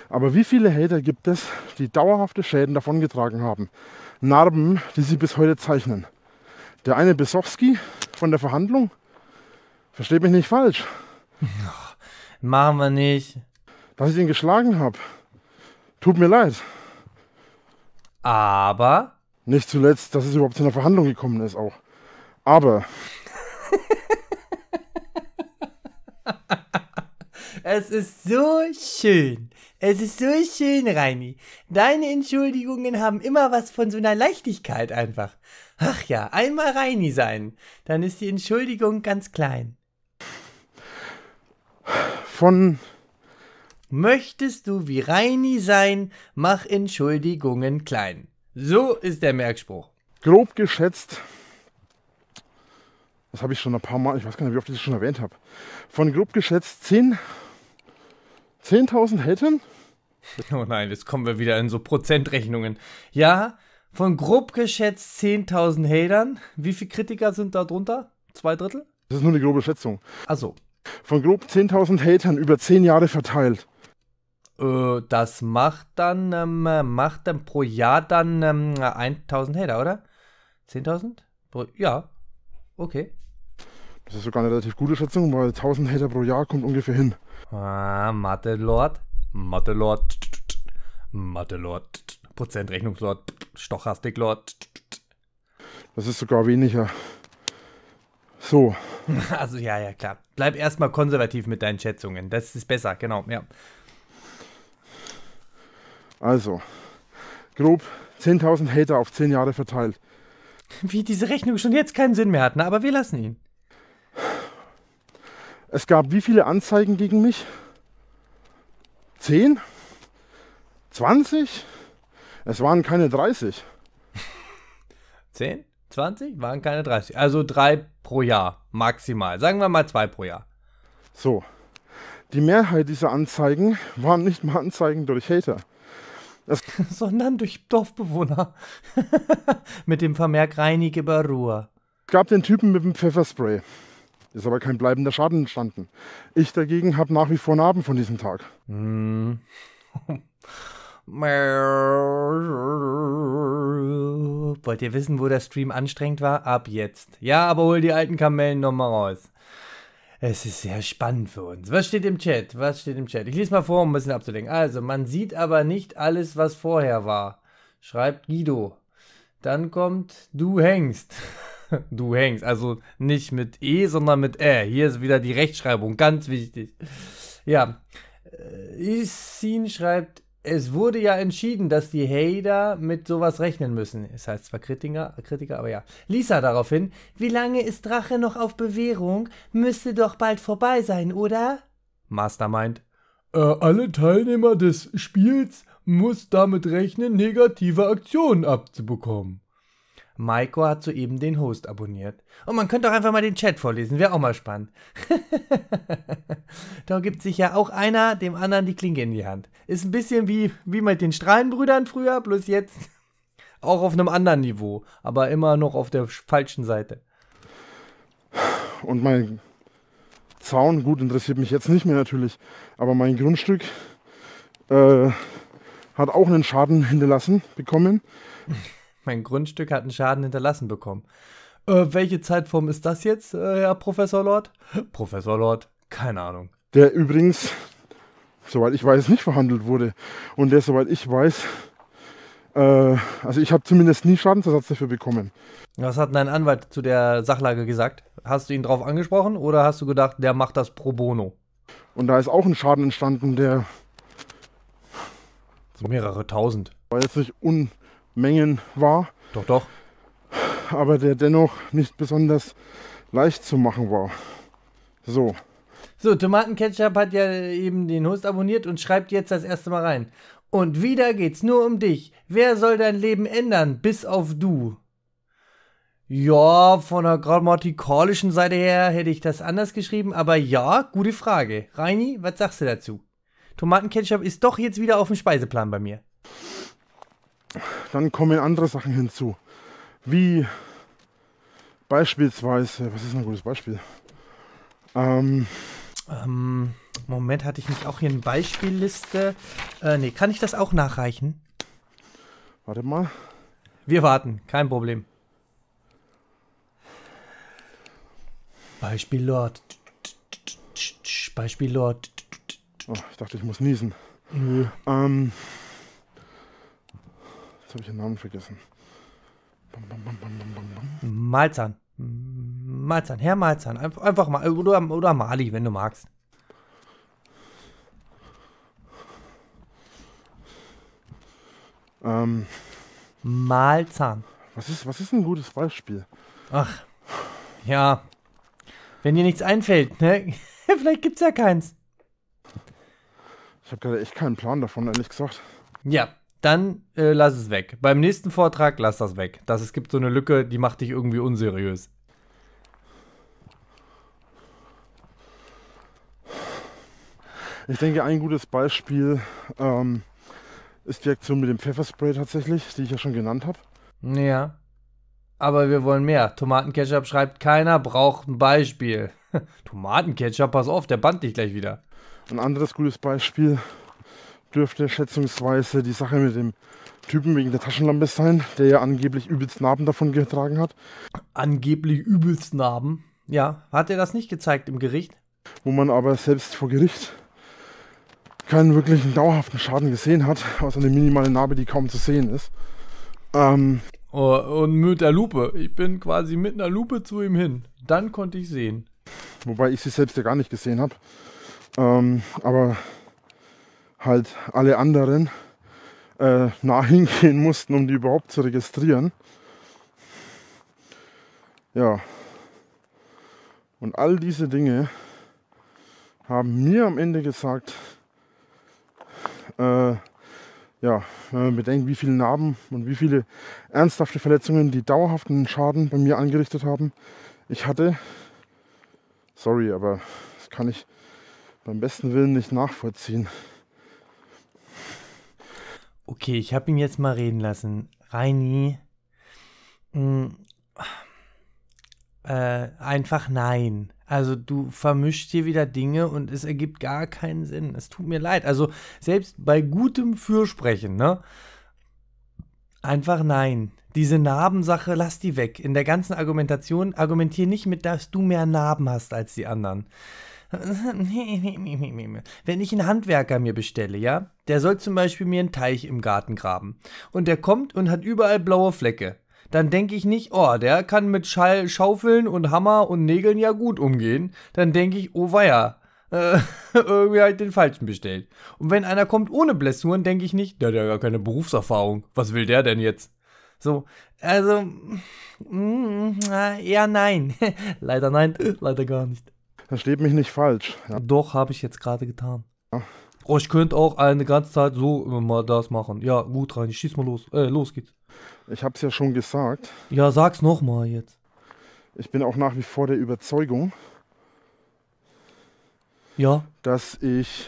aber wie viele Hater gibt es, die dauerhafte Schäden davongetragen haben? Narben, die sie bis heute zeichnen. Der eine Besowski von der Verhandlung, versteht mich nicht falsch. Ach, machen wir nicht. Dass ich ihn geschlagen habe. Tut mir leid. Aber? Nicht zuletzt, dass es überhaupt zu einer Verhandlung gekommen ist auch. Aber. es ist so schön. Es ist so schön, Reini. Deine Entschuldigungen haben immer was von so einer Leichtigkeit einfach. Ach ja, einmal Reini sein. Dann ist die Entschuldigung ganz klein. Von. Möchtest du wie Reini sein, mach Entschuldigungen klein. So ist der Merkspruch. Grob geschätzt das habe ich schon ein paar Mal, ich weiß gar nicht, wie oft ich das schon erwähnt habe, von grob geschätzt 10 10.000 hätten? Oh nein, jetzt kommen wir wieder in so Prozentrechnungen. Ja, von grob geschätzt 10.000 Hatern. Wie viele Kritiker sind da drunter? Zwei Drittel? Das ist nur eine grobe Schätzung. Also. Von grob 10.000 Hatern über 10 Jahre verteilt. Äh, das macht dann, ähm, macht dann pro Jahr dann ähm, 1.000 Hater, oder? 10.000? Ja. Okay. Das ist sogar eine relativ gute Schätzung, weil 1000 Hater pro Jahr kommt ungefähr hin. Ah, Mathe-Lord. Mathe-Lord. Mathe-Lord. Prozentrechnungslord. Stochastik-Lord. Das ist sogar weniger. So. Also ja, ja, klar. Bleib erstmal konservativ mit deinen Schätzungen. Das ist besser, genau, ja. Also, grob 10.000 Hater auf 10 Jahre verteilt. Wie diese Rechnung schon jetzt keinen Sinn mehr hat, ne? aber wir lassen ihn. Es gab wie viele Anzeigen gegen mich? Zehn? 20? Es waren keine 30. 10? 20? Waren keine 30. Also drei pro Jahr maximal. Sagen wir mal zwei pro Jahr. So. Die Mehrheit dieser Anzeigen waren nicht mal Anzeigen durch Hater. Das Sondern durch Dorfbewohner. mit dem Vermerk Reinige Barua. Es gab den Typen mit dem Pfefferspray. Ist aber kein bleibender Schaden entstanden. Ich dagegen habe nach wie vor Narben von diesem Tag. Mm. Wollt ihr wissen, wo der Stream anstrengend war? Ab jetzt. Ja, aber hol die alten Kamellen nochmal raus. Es ist sehr spannend für uns. Was steht im Chat? Was steht im Chat? Ich lese mal vor, um ein bisschen abzulenken. Also, man sieht aber nicht alles, was vorher war, schreibt Guido. Dann kommt, du hängst. Du hängst. Also nicht mit E, sondern mit Ä. Hier ist wieder die Rechtschreibung, ganz wichtig. Ja. Isin äh, schreibt, es wurde ja entschieden, dass die Hater mit sowas rechnen müssen. Es das heißt zwar Kritiker, Kritiker, aber ja. Lisa daraufhin, wie lange ist Drache noch auf Bewährung? Müsste doch bald vorbei sein, oder? Mastermind. Äh, alle Teilnehmer des Spiels muss damit rechnen, negative Aktionen abzubekommen. Maiko hat soeben den Host abonniert. Und man könnte auch einfach mal den Chat vorlesen, wäre auch mal spannend. da gibt sich ja auch einer dem anderen die Klinke in die Hand. Ist ein bisschen wie, wie mit den Strahlenbrüdern früher, bloß jetzt auch auf einem anderen Niveau, aber immer noch auf der falschen Seite. Und mein Zaun, gut, interessiert mich jetzt nicht mehr natürlich, aber mein Grundstück äh, hat auch einen Schaden hinterlassen bekommen. Mein Grundstück hat einen Schaden hinterlassen bekommen. Äh, welche Zeitform ist das jetzt, äh, Herr Professor Lord? Professor Lord, keine Ahnung. Der übrigens, soweit ich weiß, nicht verhandelt wurde. Und der, soweit ich weiß, äh, also ich habe zumindest nie Schadensersatz dafür bekommen. Was hat dein Anwalt zu der Sachlage gesagt? Hast du ihn drauf angesprochen oder hast du gedacht, der macht das pro bono? Und da ist auch ein Schaden entstanden, der. Mehrere tausend. War jetzt nicht un Mengen war. Doch, doch. Aber der dennoch nicht besonders leicht zu machen war. So. So, Tomatenketchup hat ja eben den Host abonniert und schreibt jetzt das erste Mal rein. Und wieder geht's nur um dich. Wer soll dein Leben ändern, bis auf du? Ja, von der grammatikalischen Seite her hätte ich das anders geschrieben, aber ja, gute Frage. Reini, was sagst du dazu? Tomatenketchup ist doch jetzt wieder auf dem Speiseplan bei mir. Dann kommen andere Sachen hinzu, wie beispielsweise, was ist ein gutes Beispiel? Ähm, ähm, Moment, hatte ich nicht auch hier eine Beispielliste? Äh, nee, kann ich das auch nachreichen? Warte mal. Wir warten, kein Problem. Beispiel Lord. Beispiel Lord. Oh, ich dachte, ich muss niesen. Nö. Ähm, Jetzt habe ich den Namen vergessen. Bam, bam, bam, Malzahn. Malzahn, Herr Malzahn. Einfach mal. Oder, oder Mali, wenn du magst. Ähm. Malzahn. Was ist, was ist ein gutes Beispiel? Ach, ja. Wenn dir nichts einfällt, ne? Vielleicht gibt's ja keins. Ich habe gerade echt keinen Plan davon, ehrlich gesagt. Ja, dann äh, lass es weg. Beim nächsten Vortrag lass das weg. Das, es gibt so eine Lücke, die macht dich irgendwie unseriös. Ich denke, ein gutes Beispiel ähm, ist die Aktion mit dem Pfefferspray tatsächlich, die ich ja schon genannt habe. Ja. Aber wir wollen mehr. Tomatenketchup schreibt keiner, braucht ein Beispiel. Tomatenketchup, pass auf, der band dich gleich wieder. Ein anderes gutes Beispiel dürfte schätzungsweise die Sache mit dem Typen wegen der Taschenlampe sein, der ja angeblich übelst Narben davon getragen hat. Angeblich übelst Narben? Ja, hat er das nicht gezeigt im Gericht? Wo man aber selbst vor Gericht keinen wirklichen dauerhaften Schaden gesehen hat, außer eine minimale Narbe, die kaum zu sehen ist. Ähm, oh, und mit der Lupe. Ich bin quasi mit einer Lupe zu ihm hin. Dann konnte ich sehen. Wobei ich sie selbst ja gar nicht gesehen habe. Ähm, aber halt alle anderen äh, nah hingehen mussten, um die überhaupt zu registrieren. Ja. Und all diese Dinge haben mir am Ende gesagt, äh, ja, wenn man bedenkt, wie viele Narben und wie viele ernsthafte Verletzungen, die dauerhaften Schaden bei mir angerichtet haben, ich hatte. Sorry, aber das kann ich beim besten Willen nicht nachvollziehen. Okay, ich habe ihn jetzt mal reden lassen. Reini, mh, mm, äh, einfach nein. Also du vermischst hier wieder Dinge und es ergibt gar keinen Sinn. Es tut mir leid. Also selbst bei gutem Fürsprechen, ne? Einfach nein. Diese Narbensache, lass die weg. In der ganzen Argumentation argumentier nicht mit, dass du mehr Narben hast als die anderen. Wenn ich einen Handwerker mir bestelle, ja, der soll zum Beispiel mir einen Teich im Garten graben und der kommt und hat überall blaue Flecke, dann denke ich nicht, oh, der kann mit Schall, Schaufeln und Hammer und Nägeln ja gut umgehen. Dann denke ich, oh weia, äh, irgendwie halt den Falschen bestellt. Und wenn einer kommt ohne Blessuren, denke ich nicht, der hat ja gar keine Berufserfahrung. Was will der denn jetzt? So, also, mm, eher mm, ah, nein. leider nein, leider gar nicht. Versteht mich nicht falsch. Ja. Doch, habe ich jetzt gerade getan. Ja. Oh, ich könnte auch eine ganze Zeit so mal das machen. Ja, gut, rein, ich schieß mal los. Äh, los geht's. Ich hab's ja schon gesagt. Ja, sag's nochmal jetzt. Ich bin auch nach wie vor der Überzeugung, ja. dass ich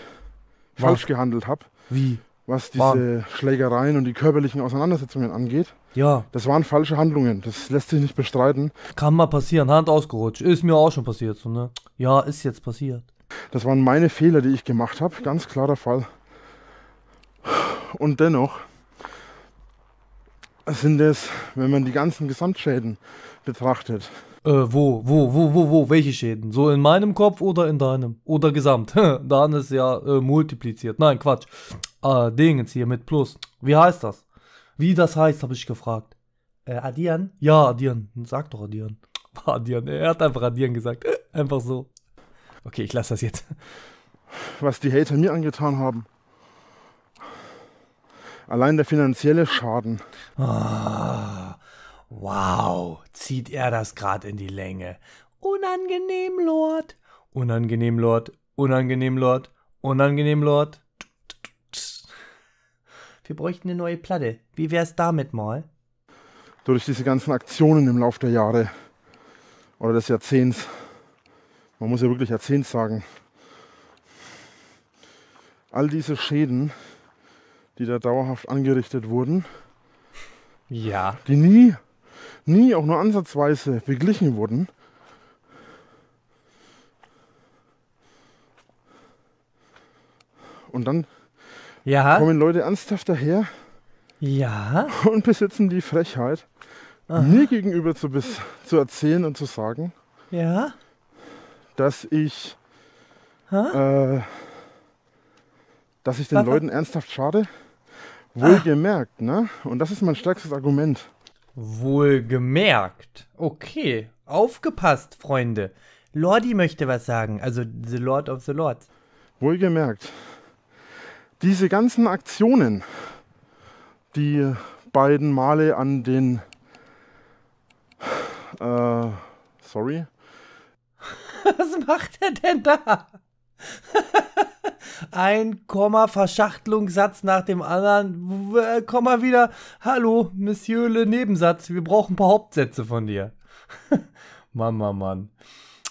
was? falsch gehandelt habe. Wie? Was diese Mann. Schlägereien und die körperlichen Auseinandersetzungen angeht. Ja. Das waren falsche Handlungen, das lässt sich nicht bestreiten. Kann mal passieren, Hand ausgerutscht. Ist mir auch schon passiert, so, ne? Ja, ist jetzt passiert. Das waren meine Fehler, die ich gemacht habe, ganz klarer Fall. Und dennoch sind es, wenn man die ganzen Gesamtschäden betrachtet. Äh, wo, wo, wo, wo, wo, welche Schäden? So in meinem Kopf oder in deinem? Oder gesamt? Dann ist ja äh, multipliziert. Nein, Quatsch. Äh, Dingens hier mit Plus. Wie heißt das? Wie das heißt, habe ich gefragt. Äh, addieren? Ja, addieren. Sag doch addieren. War addieren. Er hat einfach addieren gesagt. Einfach so. Okay, ich lasse das jetzt. Was die Hater mir angetan haben. Allein der finanzielle Schaden. Ah, wow, zieht er das gerade in die Länge. Unangenehm, Lord. Unangenehm, Lord. Unangenehm, Lord. Unangenehm, Lord wir bräuchten eine neue Platte. Wie wäre es damit mal? Durch diese ganzen Aktionen im Laufe der Jahre oder des Jahrzehnts, man muss ja wirklich Jahrzehnt sagen, all diese Schäden, die da dauerhaft angerichtet wurden, ja. die nie, nie auch nur ansatzweise beglichen wurden, und dann ja. Kommen Leute ernsthaft daher? Ja. Und besitzen die Frechheit, Aha. mir gegenüber zu, bis, zu erzählen und zu sagen, ja. dass ich, äh, dass ich den Was? Leuten ernsthaft schade. Wohlgemerkt, ne? Und das ist mein stärkstes Argument. Wohlgemerkt. Okay. Aufgepasst, Freunde. Lordi möchte was sagen. Also The Lord of the Lords. Wohlgemerkt diese ganzen Aktionen, die beiden Male an den äh, sorry. Was macht er denn da? Ein Komma Verschachtelungssatz nach dem anderen. Äh, Komma wieder. Hallo, Monsieur Le Nebensatz. Wir brauchen ein paar Hauptsätze von dir. Mann, Mann, Mann.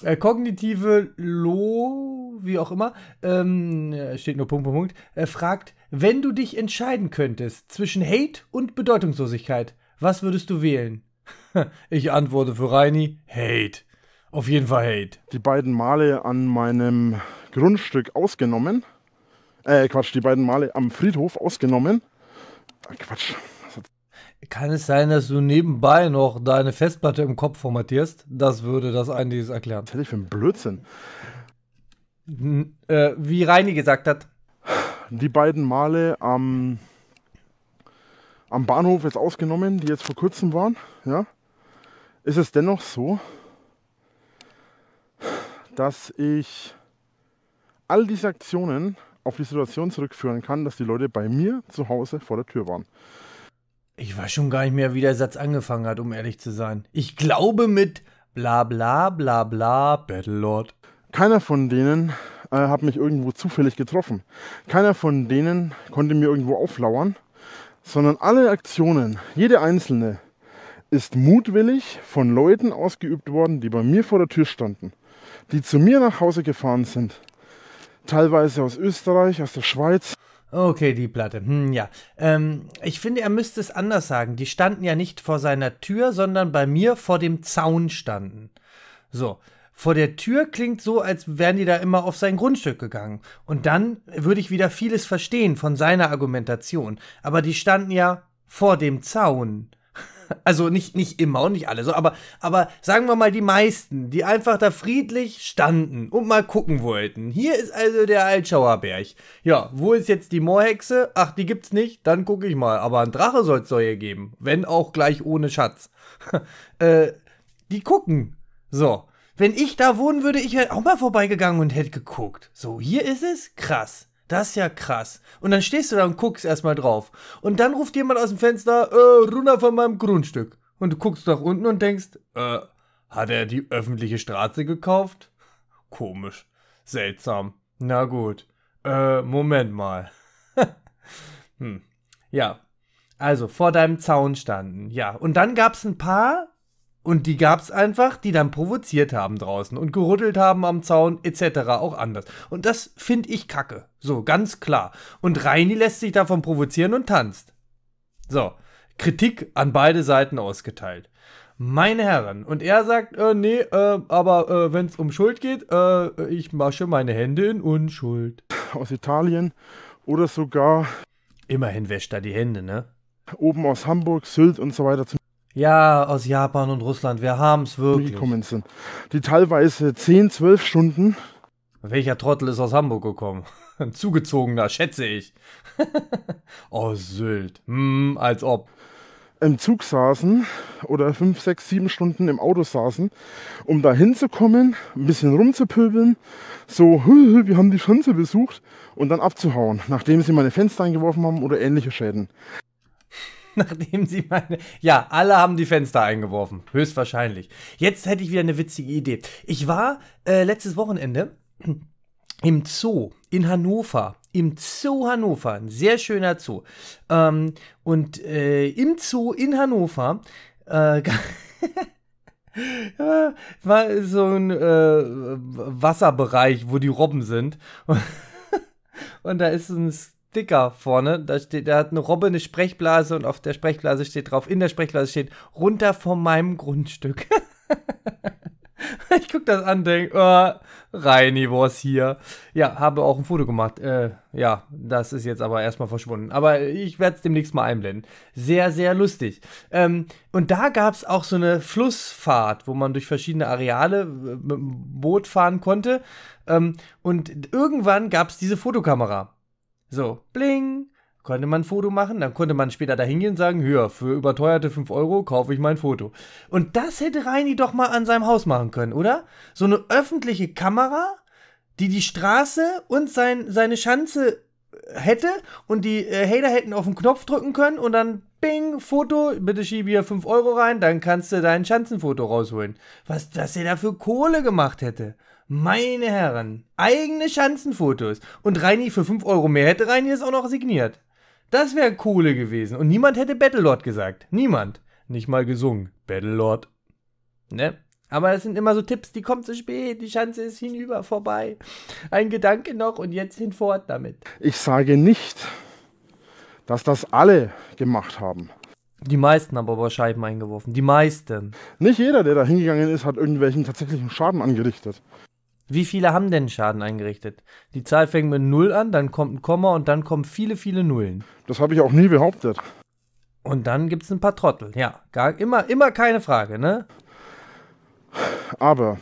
Äh, kognitive Lo, wie auch immer, ähm, steht nur Punkt, Punkt, Punkt, äh, fragt, wenn du dich entscheiden könntest zwischen Hate und Bedeutungslosigkeit, was würdest du wählen? ich antworte für Reini, Hate. Auf jeden Fall Hate. Die beiden Male an meinem Grundstück ausgenommen. Äh, Quatsch, die beiden Male am Friedhof ausgenommen. Ah, Quatsch. Kann es sein, dass du nebenbei noch deine Festplatte im Kopf formatierst? Das würde das einiges erklären. Was hätte ich für einen Blödsinn? N äh, wie Reini gesagt hat. Die beiden Male am, am Bahnhof jetzt ausgenommen, die jetzt vor kurzem waren, ja, ist es dennoch so, dass ich all diese Aktionen auf die Situation zurückführen kann, dass die Leute bei mir zu Hause vor der Tür waren. Ich weiß schon gar nicht mehr, wie der Satz angefangen hat, um ehrlich zu sein. Ich glaube mit bla bla bla bla Battlelord. Keiner von denen äh, hat mich irgendwo zufällig getroffen. Keiner von denen konnte mir irgendwo auflauern, sondern alle Aktionen, jede einzelne, ist mutwillig von Leuten ausgeübt worden, die bei mir vor der Tür standen, die zu mir nach Hause gefahren sind, teilweise aus Österreich, aus der Schweiz. Okay, die Platte. Hm, ja. Ähm, ich finde, er müsste es anders sagen. Die standen ja nicht vor seiner Tür, sondern bei mir vor dem Zaun standen. So. Vor der Tür klingt so, als wären die da immer auf sein Grundstück gegangen. Und dann würde ich wieder vieles verstehen von seiner Argumentation. Aber die standen ja vor dem Zaun. Also nicht, nicht immer und nicht alle so, aber, aber sagen wir mal die meisten, die einfach da friedlich standen und mal gucken wollten. Hier ist also der Altschauerberg. Ja, wo ist jetzt die Moorhexe? Ach, die gibt's nicht, dann gucke ich mal. Aber ein Drache soll's doch hier geben. Wenn auch gleich ohne Schatz. äh, die gucken. So. Wenn ich da wohnen würde, ich wäre auch mal vorbeigegangen und hätte geguckt. So, hier ist es? Krass. Das ist ja krass. Und dann stehst du da und guckst erstmal drauf. Und dann ruft jemand aus dem Fenster, äh, runter von meinem Grundstück. Und du guckst nach unten und denkst, äh, hat er die öffentliche Straße gekauft? Komisch. Seltsam. Na gut. Äh, Moment mal. hm. Ja. Also vor deinem Zaun standen. Ja. Und dann gab's ein paar, und die gab's einfach, die dann provoziert haben draußen und gerüttelt haben am Zaun etc. auch anders. Und das finde ich kacke. So, ganz klar. Und Reini lässt sich davon provozieren und tanzt. So, Kritik an beide Seiten ausgeteilt. Meine Herren. Und er sagt, äh, nee, äh, aber äh, wenn es um Schuld geht, äh, ich masche meine Hände in Unschuld. Aus Italien oder sogar. Immerhin wäscht er die Hände, ne? Oben aus Hamburg, Sylt und so weiter zum ja, aus Japan und Russland. Wir haben es wirklich. Gekommen sind. Die teilweise 10, 12 Stunden. Welcher Trottel ist aus Hamburg gekommen? Ein zugezogener, schätze ich. oh, Sylt. Hm, als ob. Im Zug saßen oder 5, 6, 7 Stunden im Auto saßen, um da hinzukommen, ein bisschen rumzupöbeln, so, wir haben die Schanze besucht und dann abzuhauen, nachdem sie meine Fenster eingeworfen haben oder ähnliche Schäden. nachdem sie meine. Ja, alle haben die Fenster eingeworfen. Höchstwahrscheinlich. Jetzt hätte ich wieder eine witzige Idee. Ich war äh, letztes Wochenende im Zoo in Hannover. Im Zoo Hannover. Ein sehr schöner Zoo. Ähm, und äh, im Zoo in Hannover. Äh, äh war so ein äh, Wasserbereich, wo die Robben sind. Und da ist ein Sticker vorne. Da, steht, da hat eine Robbe eine Sprechblase und auf der Sprechblase steht drauf, in der Sprechblase steht, runter von meinem Grundstück. ich gucke das an, denke, oh, Reini was hier. Ja, habe auch ein Foto gemacht. Äh, ja, das ist jetzt aber erstmal verschwunden. Aber ich werde es demnächst mal einblenden. Sehr, sehr lustig. Ähm, und da gab es auch so eine Flussfahrt, wo man durch verschiedene Areale äh, mit dem Boot fahren konnte. Ähm, und irgendwann gab es diese Fotokamera. So, bling, konnte man ein Foto machen, dann konnte man später da hingehen und sagen, hör, für überteuerte 5 Euro kaufe ich mein Foto. Und das hätte Reini doch mal an seinem Haus machen können, oder? So eine öffentliche Kamera, die die Straße und sein, seine Schanze äh, hätte und die äh, Hater hätten auf den Knopf drücken können und dann bing, Foto, bitte schiebe hier 5 Euro rein, dann kannst du dein Schanzenfoto rausholen. Was dass er da für Kohle gemacht hätte. Meine Herren, eigene Schanzenfotos. Und Reini für 5 Euro mehr hätte Reini es auch noch signiert. Das wäre Kohle gewesen. Und niemand hätte Battlelord gesagt. Niemand. Nicht mal gesungen. Battlelord. Ne? Aber es sind immer so Tipps, die kommen zu spät, die Schanze ist hinüber, vorbei. Ein Gedanke noch und jetzt hinfort damit. Ich sage nicht, dass das alle gemacht haben. Die meisten haben aber Scheiben eingeworfen. Die meisten. Nicht jeder, der da hingegangen ist, hat irgendwelchen tatsächlichen Schaden angerichtet. Wie viele haben denn Schaden eingerichtet? Die Zahl fängt mit 0 an, dann kommt ein Komma und dann kommen viele, viele Nullen. Das habe ich auch nie behauptet. Und dann gibt es ein paar Trottel, ja. Gar, immer, immer keine Frage, ne? Aber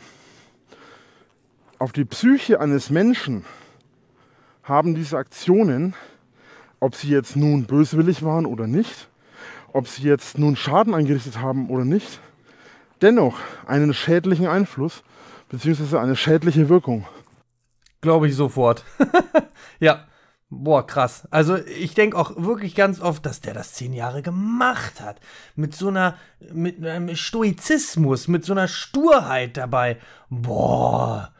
auf die Psyche eines Menschen haben diese Aktionen, ob sie jetzt nun böswillig waren oder nicht, ob sie jetzt nun Schaden eingerichtet haben oder nicht, dennoch einen schädlichen Einfluss beziehungsweise eine schädliche Wirkung. Glaube ich sofort. ja. Boah, krass. Also ich denke auch wirklich ganz oft, dass der das zehn Jahre gemacht hat. Mit so einer, mit einem Stoizismus, mit so einer Sturheit dabei. Boah.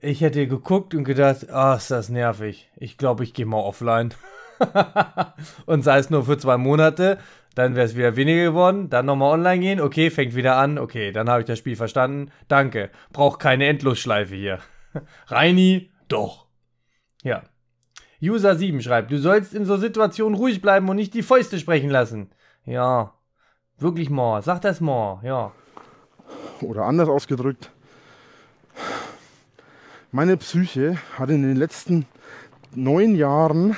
Ich hätte geguckt und gedacht, ah, oh, ist das nervig. Ich glaube, ich gehe mal offline. und sei es nur für zwei Monate, dann wäre es wieder weniger geworden, dann nochmal online gehen, okay, fängt wieder an, okay, dann habe ich das Spiel verstanden, danke, braucht keine Endlosschleife hier. Reini, doch. Ja. User 7 schreibt, du sollst in so Situationen ruhig bleiben und nicht die Fäuste sprechen lassen. Ja, wirklich mal, sag das mal, ja. Oder anders ausgedrückt, meine Psyche hat in den letzten neun Jahren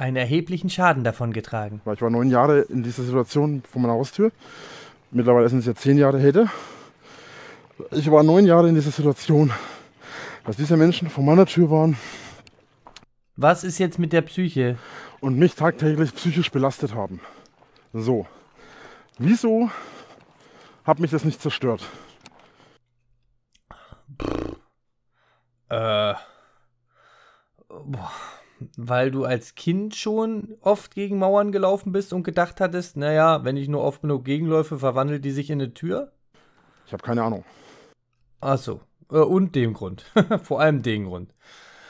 einen erheblichen Schaden davongetragen. Ich war neun Jahre in dieser Situation vor meiner Haustür. Mittlerweile sind es ja zehn Jahre hätte. Ich war neun Jahre in dieser Situation, dass diese Menschen vor meiner Tür waren. Was ist jetzt mit der Psyche? Und mich tagtäglich psychisch belastet haben. So. Wieso hat mich das nicht zerstört? Pff. Äh. Boah weil du als Kind schon oft gegen Mauern gelaufen bist und gedacht hattest, naja, wenn ich nur oft genug gegenläufe, verwandelt die sich in eine Tür? Ich habe keine Ahnung. Ach so. Äh, und dem Grund. Vor allem den Grund.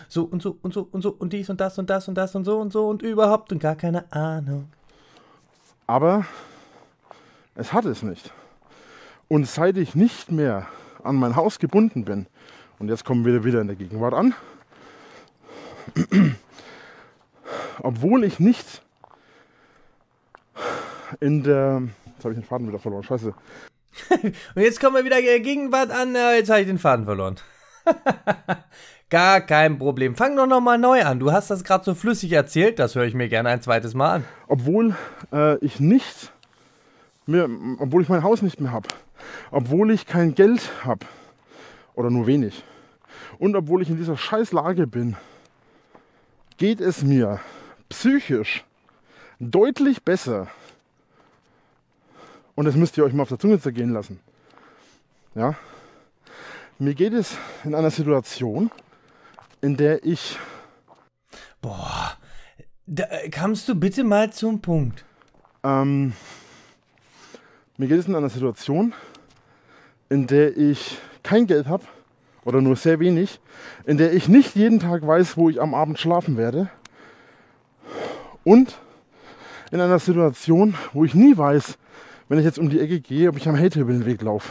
So und so und so und so und dies und das und das und das und so und so und überhaupt und gar keine Ahnung. Aber es hat es nicht. Und seit ich nicht mehr an mein Haus gebunden bin, und jetzt kommen wir wieder in der Gegenwart an, obwohl ich nicht in der. Jetzt habe ich den Faden wieder verloren. Scheiße. Und jetzt kommen wir wieder Gegenwart an. Jetzt habe ich den Faden verloren. Gar kein Problem. Fang doch nochmal neu an. Du hast das gerade so flüssig erzählt. Das höre ich mir gerne ein zweites Mal an. Obwohl äh, ich nicht. Mehr, obwohl ich mein Haus nicht mehr habe. Obwohl ich kein Geld habe. Oder nur wenig. Und obwohl ich in dieser scheiß Lage bin, geht es mir psychisch deutlich besser. Und das müsst ihr euch mal auf der Zunge zergehen lassen. Ja? Mir geht es in einer Situation, in der ich. Boah, da, äh, kamst du bitte mal zum Punkt? Ähm, mir geht es in einer Situation, in der ich kein Geld habe oder nur sehr wenig, in der ich nicht jeden Tag weiß, wo ich am Abend schlafen werde und in einer Situation, wo ich nie weiß, wenn ich jetzt um die Ecke gehe, ob ich am den Weg laufe.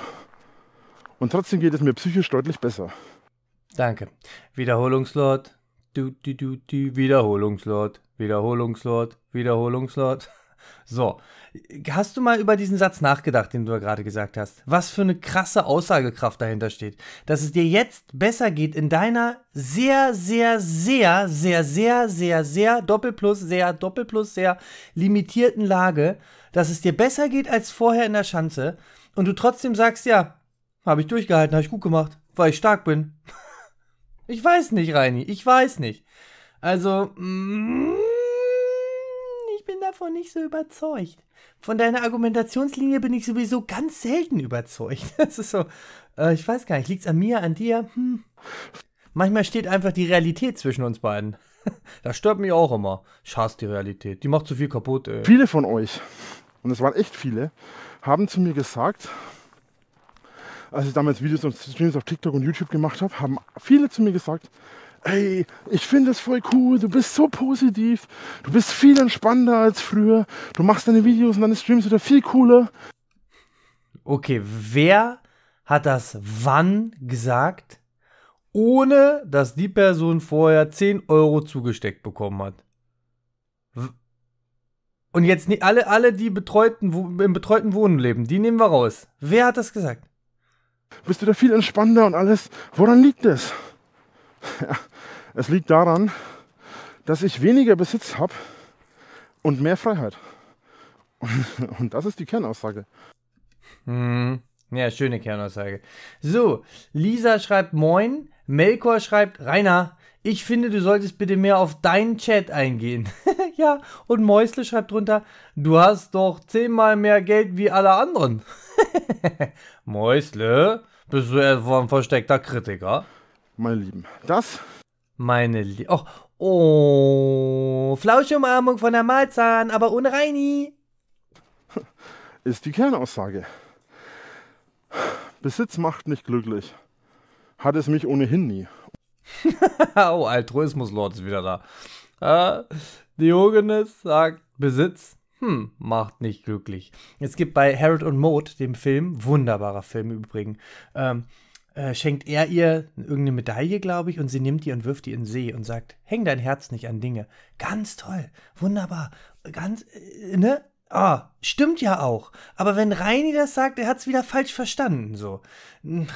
Und trotzdem geht es mir psychisch deutlich besser. Danke. Wiederholungslord. Du, du, du, du. Wiederholungslord. Wiederholungslord. Wiederholungslord. So, Hast du mal über diesen Satz nachgedacht, den du gerade gesagt hast? Was für eine krasse Aussagekraft dahinter steht. Dass es dir jetzt besser geht in deiner sehr, sehr, sehr, sehr, sehr, sehr, sehr, Doppelplus, sehr, Doppelplus, sehr limitierten Lage, dass es dir besser geht als vorher in der Schanze und du trotzdem sagst, ja, habe ich durchgehalten, habe ich gut gemacht, weil ich stark bin. ich weiß nicht, Reini, ich weiß nicht. Also, mm, bin davon nicht so überzeugt. Von deiner Argumentationslinie bin ich sowieso ganz selten überzeugt. Das ist so, äh, ich weiß gar nicht, liegt's an mir, an dir? Hm. Manchmal steht einfach die Realität zwischen uns beiden. Das stört mich auch immer. Ich hasse die Realität. Die macht zu viel kaputt, ey. Viele von euch, und es waren echt viele, haben zu mir gesagt, als ich damals Videos und Streams auf TikTok und YouTube gemacht habe, haben viele zu mir gesagt, ey, ich finde es voll cool, du bist so positiv, du bist viel entspannter als früher, du machst deine Videos und deine Streams wieder viel cooler. Okay, wer hat das wann gesagt, ohne dass die Person vorher 10 Euro zugesteckt bekommen hat? Und jetzt alle, alle, die betreuten, im betreuten Wohnen leben, die nehmen wir raus. Wer hat das gesagt? Bist du da viel entspannter und alles? Woran liegt das? es liegt daran, dass ich weniger Besitz habe und mehr Freiheit. Und, das ist die Kernaussage. Hm. Ja, schöne Kernaussage. So, Lisa schreibt Moin, Melkor schreibt Rainer, ich finde, du solltest bitte mehr auf deinen Chat eingehen. ja, und Mäusle schreibt drunter, du hast doch zehnmal mehr Geld wie alle anderen. Mäusle, bist du etwa ein versteckter Kritiker? meine Lieben. Das. Meine Lieben. Oh, oh. Flauschumarmung von der Malzahn, aber ohne Reini. Ist die Kernaussage. Besitz macht nicht glücklich. Hat es mich ohnehin nie. oh, Altruismus-Lord ist wieder da. Äh, Diogenes sagt, Besitz hm, macht nicht glücklich. Es gibt bei Harold und Mode, dem Film, wunderbarer Film übrigens, ähm, äh, schenkt er ihr irgendeine Medaille, glaube ich, und sie nimmt die und wirft die in den See und sagt, häng dein Herz nicht an Dinge. Ganz toll, wunderbar, ganz, äh, ne? Ah, stimmt ja auch. Aber wenn Reini das sagt, er hat es wieder falsch verstanden, so. Hm,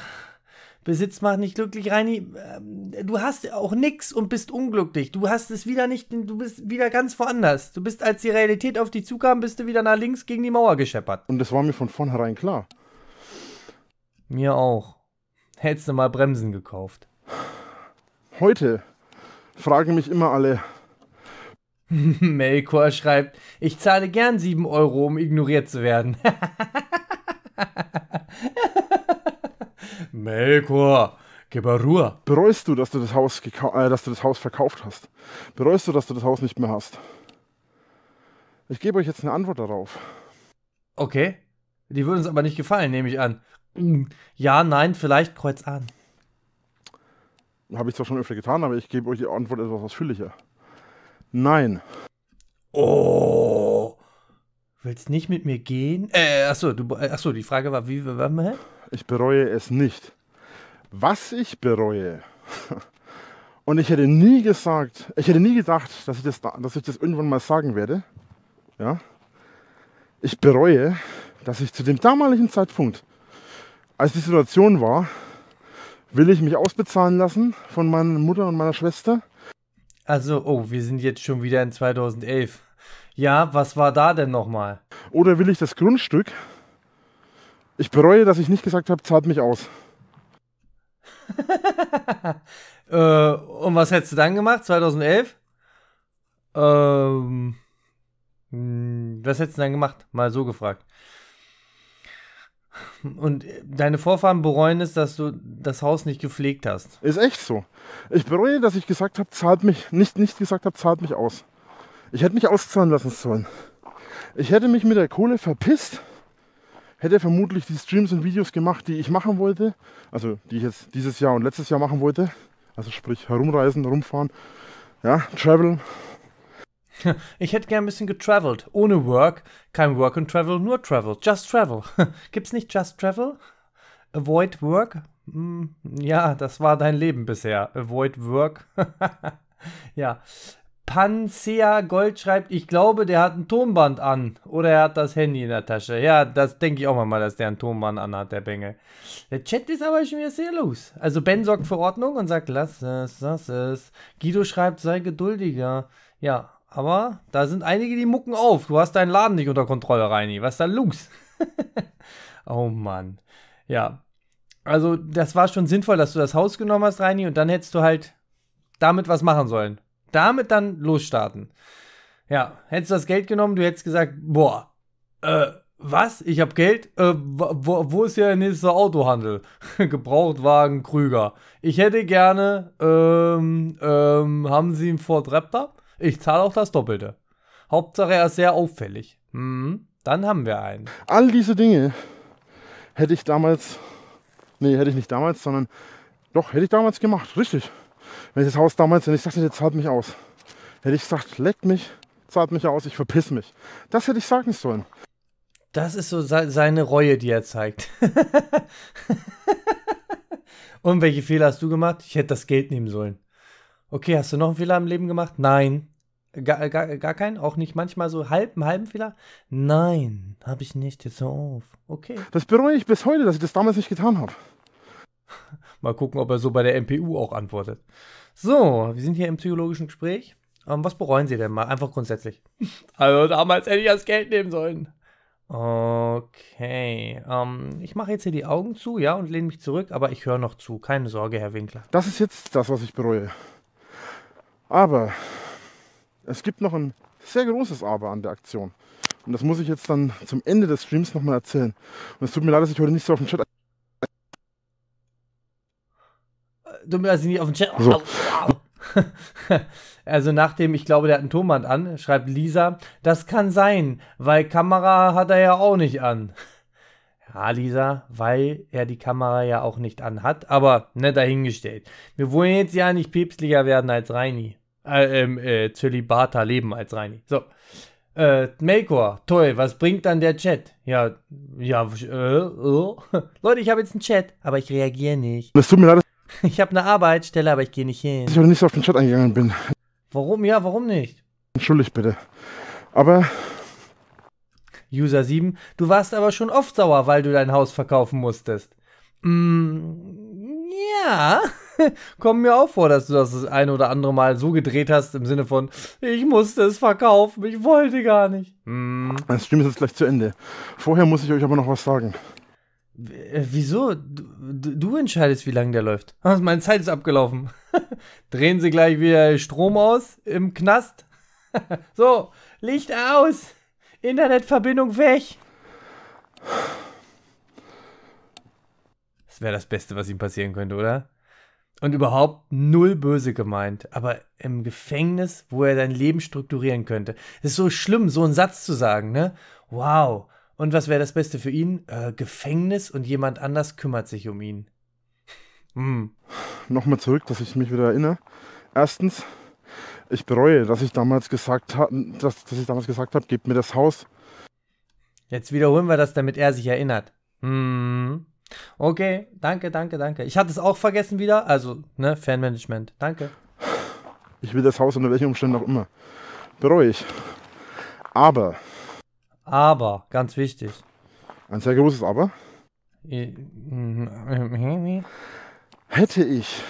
Besitz macht nicht glücklich, Reini. Ähm, du hast auch nix und bist unglücklich. Du hast es wieder nicht, du bist wieder ganz woanders. Du bist, als die Realität auf dich zukam, bist du wieder nach links gegen die Mauer gescheppert. Und das war mir von vornherein klar. Mir auch hättest du mal Bremsen gekauft. Heute fragen mich immer alle. Melkor schreibt, ich zahle gern 7 Euro, um ignoriert zu werden. Melkor, gib mal Ruhe. Bereust du, dass du, das Haus äh, dass du das Haus verkauft hast? Bereust du, dass du das Haus nicht mehr hast? Ich gebe euch jetzt eine Antwort darauf. Okay. Die würde uns aber nicht gefallen, nehme ich an. Ja, nein, vielleicht kreuz an. Habe ich zwar schon öfter getan, aber ich gebe euch die Antwort etwas ausführlicher. Nein. Oh. Willst nicht mit mir gehen? Äh, achso, du, äh, achso die Frage war, wie, wir mal. Ich bereue es nicht. Was ich bereue. Und ich hätte nie gesagt, ich hätte nie gedacht, dass ich das, dass ich das irgendwann mal sagen werde. Ja. Ich bereue, dass ich zu dem damaligen Zeitpunkt als die Situation war, will ich mich ausbezahlen lassen von meiner Mutter und meiner Schwester. Also, oh, wir sind jetzt schon wieder in 2011. Ja, was war da denn nochmal? Oder will ich das Grundstück? Ich bereue, dass ich nicht gesagt habe, zahlt mich aus. äh, und was hättest du dann gemacht, 2011? Ähm, hm, was hättest du dann gemacht? Mal so gefragt. Und deine Vorfahren bereuen es, dass du das Haus nicht gepflegt hast. Ist echt so. Ich bereue, dass ich gesagt habe, zahlt mich, nicht, nicht gesagt habe, zahlt mich aus. Ich hätte mich auszahlen lassen sollen. Ich hätte mich mit der Kohle verpisst, hätte vermutlich die Streams und Videos gemacht, die ich machen wollte, also die ich jetzt dieses Jahr und letztes Jahr machen wollte. Also sprich herumreisen, rumfahren, ja, travel, Ich hätte gern ein bisschen getravelt. Ohne Work. Kein Work and Travel, nur Travel. Just Travel. Gibt's nicht Just Travel? Avoid Work? Hm, ja, das war dein Leben bisher. Avoid Work. ja. Panzea Gold schreibt, ich glaube, der hat ein Tonband an. Oder er hat das Handy in der Tasche. Ja, das denke ich auch mal, dass der ein Tonband hat, der Bengel. Der Chat ist aber schon wieder sehr los. Also Ben sorgt für Ordnung und sagt, lass es, lass es. Guido schreibt, sei geduldiger. Ja, aber da sind einige, die mucken auf. Du hast deinen Laden nicht unter Kontrolle, Reini. Was ist da los? oh Mann. Ja. Also, das war schon sinnvoll, dass du das Haus genommen hast, Reini, und dann hättest du halt damit was machen sollen. Damit dann losstarten. Ja, hättest du das Geld genommen, du hättest gesagt, boah, äh, was? Ich hab Geld? Äh, wo, wo, ist hier der nächste Autohandel? Gebrauchtwagen, Krüger. Ich hätte gerne, ähm, ähm, haben Sie einen Ford Raptor? Ich zahle auch das Doppelte. Hauptsache, er ist sehr auffällig. Mhm. Dann haben wir einen. All diese Dinge hätte ich damals, nee, hätte ich nicht damals, sondern doch, hätte ich damals gemacht, richtig. Wenn ich das Haus damals, wenn ich sagte, der zahlt mich aus, hätte ich gesagt, leckt mich, zahlt mich aus, ich verpiss mich. Das hätte ich sagen sollen. Das ist so seine Reue, die er zeigt. Und welche Fehler hast du gemacht? Ich hätte das Geld nehmen sollen. Okay, hast du noch einen Fehler im Leben gemacht? Nein. Gar, gar, gar keinen? Auch nicht manchmal so halb, einen halben Fehler? Nein, habe ich nicht. Jetzt hör auf. Okay. Das bereue ich bis heute, dass ich das damals nicht getan habe. Mal gucken, ob er so bei der MPU auch antwortet. So, wir sind hier im psychologischen Gespräch. Um, ähm, was bereuen Sie denn mal? Einfach grundsätzlich. Also damals hätte ich das Geld nehmen sollen. Okay. Um, ähm, ich mache jetzt hier die Augen zu, ja, und lehne mich zurück, aber ich höre noch zu. Keine Sorge, Herr Winkler. Das ist jetzt das, was ich bereue. Aber es gibt noch ein sehr großes Aber an der Aktion. Und das muss ich jetzt dann zum Ende des Streams nochmal erzählen. Und es tut mir leid, dass ich heute nicht so auf den Chat. Äh, du dass ich nicht auf den Chat. So. also nachdem, ich glaube, der hat einen Tonband an, schreibt Lisa, das kann sein, weil Kamera hat er ja auch nicht an. Ja, Lisa, weil er die Kamera ja auch nicht an hat, aber ne, dahingestellt. Wir wollen jetzt ja nicht päpstlicher werden als Reini äh, ähm, äh, Zölibata leben als Reini. So. Äh, Melkor, toll, was bringt dann der Chat? Ja, ja, äh, äh. Leute, ich habe jetzt einen Chat, aber ich reagiere nicht. Es tut mir leid. Ich habe eine Arbeitsstelle, aber ich gehe nicht hin. Ich habe nicht so auf den Chat eingegangen bin. Warum? Ja, warum nicht? Entschuldigt bitte. Aber. User 7, du warst aber schon oft sauer, weil du dein Haus verkaufen musstest. Mm, ja. kommen mir auch vor, dass du das das eine oder andere Mal so gedreht hast, im Sinne von, ich musste es verkaufen, ich wollte gar nicht. Hm. Das Stream ist jetzt gleich zu Ende. Vorher muss ich euch aber noch was sagen. Äh, wieso? Du, du entscheidest, wie lange der läuft. meine Zeit ist abgelaufen. Drehen sie gleich wieder Strom aus im Knast. so, Licht aus. Internetverbindung weg. Das wäre das Beste, was ihm passieren könnte, oder? und überhaupt null böse gemeint, aber im Gefängnis, wo er sein Leben strukturieren könnte. Es ist so schlimm, so einen Satz zu sagen, ne? Wow. Und was wäre das Beste für ihn? Äh, Gefängnis und jemand anders kümmert sich um ihn. Hm. Nochmal zurück, dass ich mich wieder erinnere. Erstens, ich bereue, dass ich damals gesagt habe, dass, dass, ich damals gesagt habe, gebt mir das Haus. Jetzt wiederholen wir das, damit er sich erinnert. Hm. Okay, danke, danke, danke. Ich hatte es auch vergessen wieder. Also, ne, Fanmanagement. Danke. Ich will das Haus unter welchen Umständen auch immer. Bereue ich. Aber. Aber, ganz wichtig. Ein sehr großes Aber. Mhm, äh, hätte ich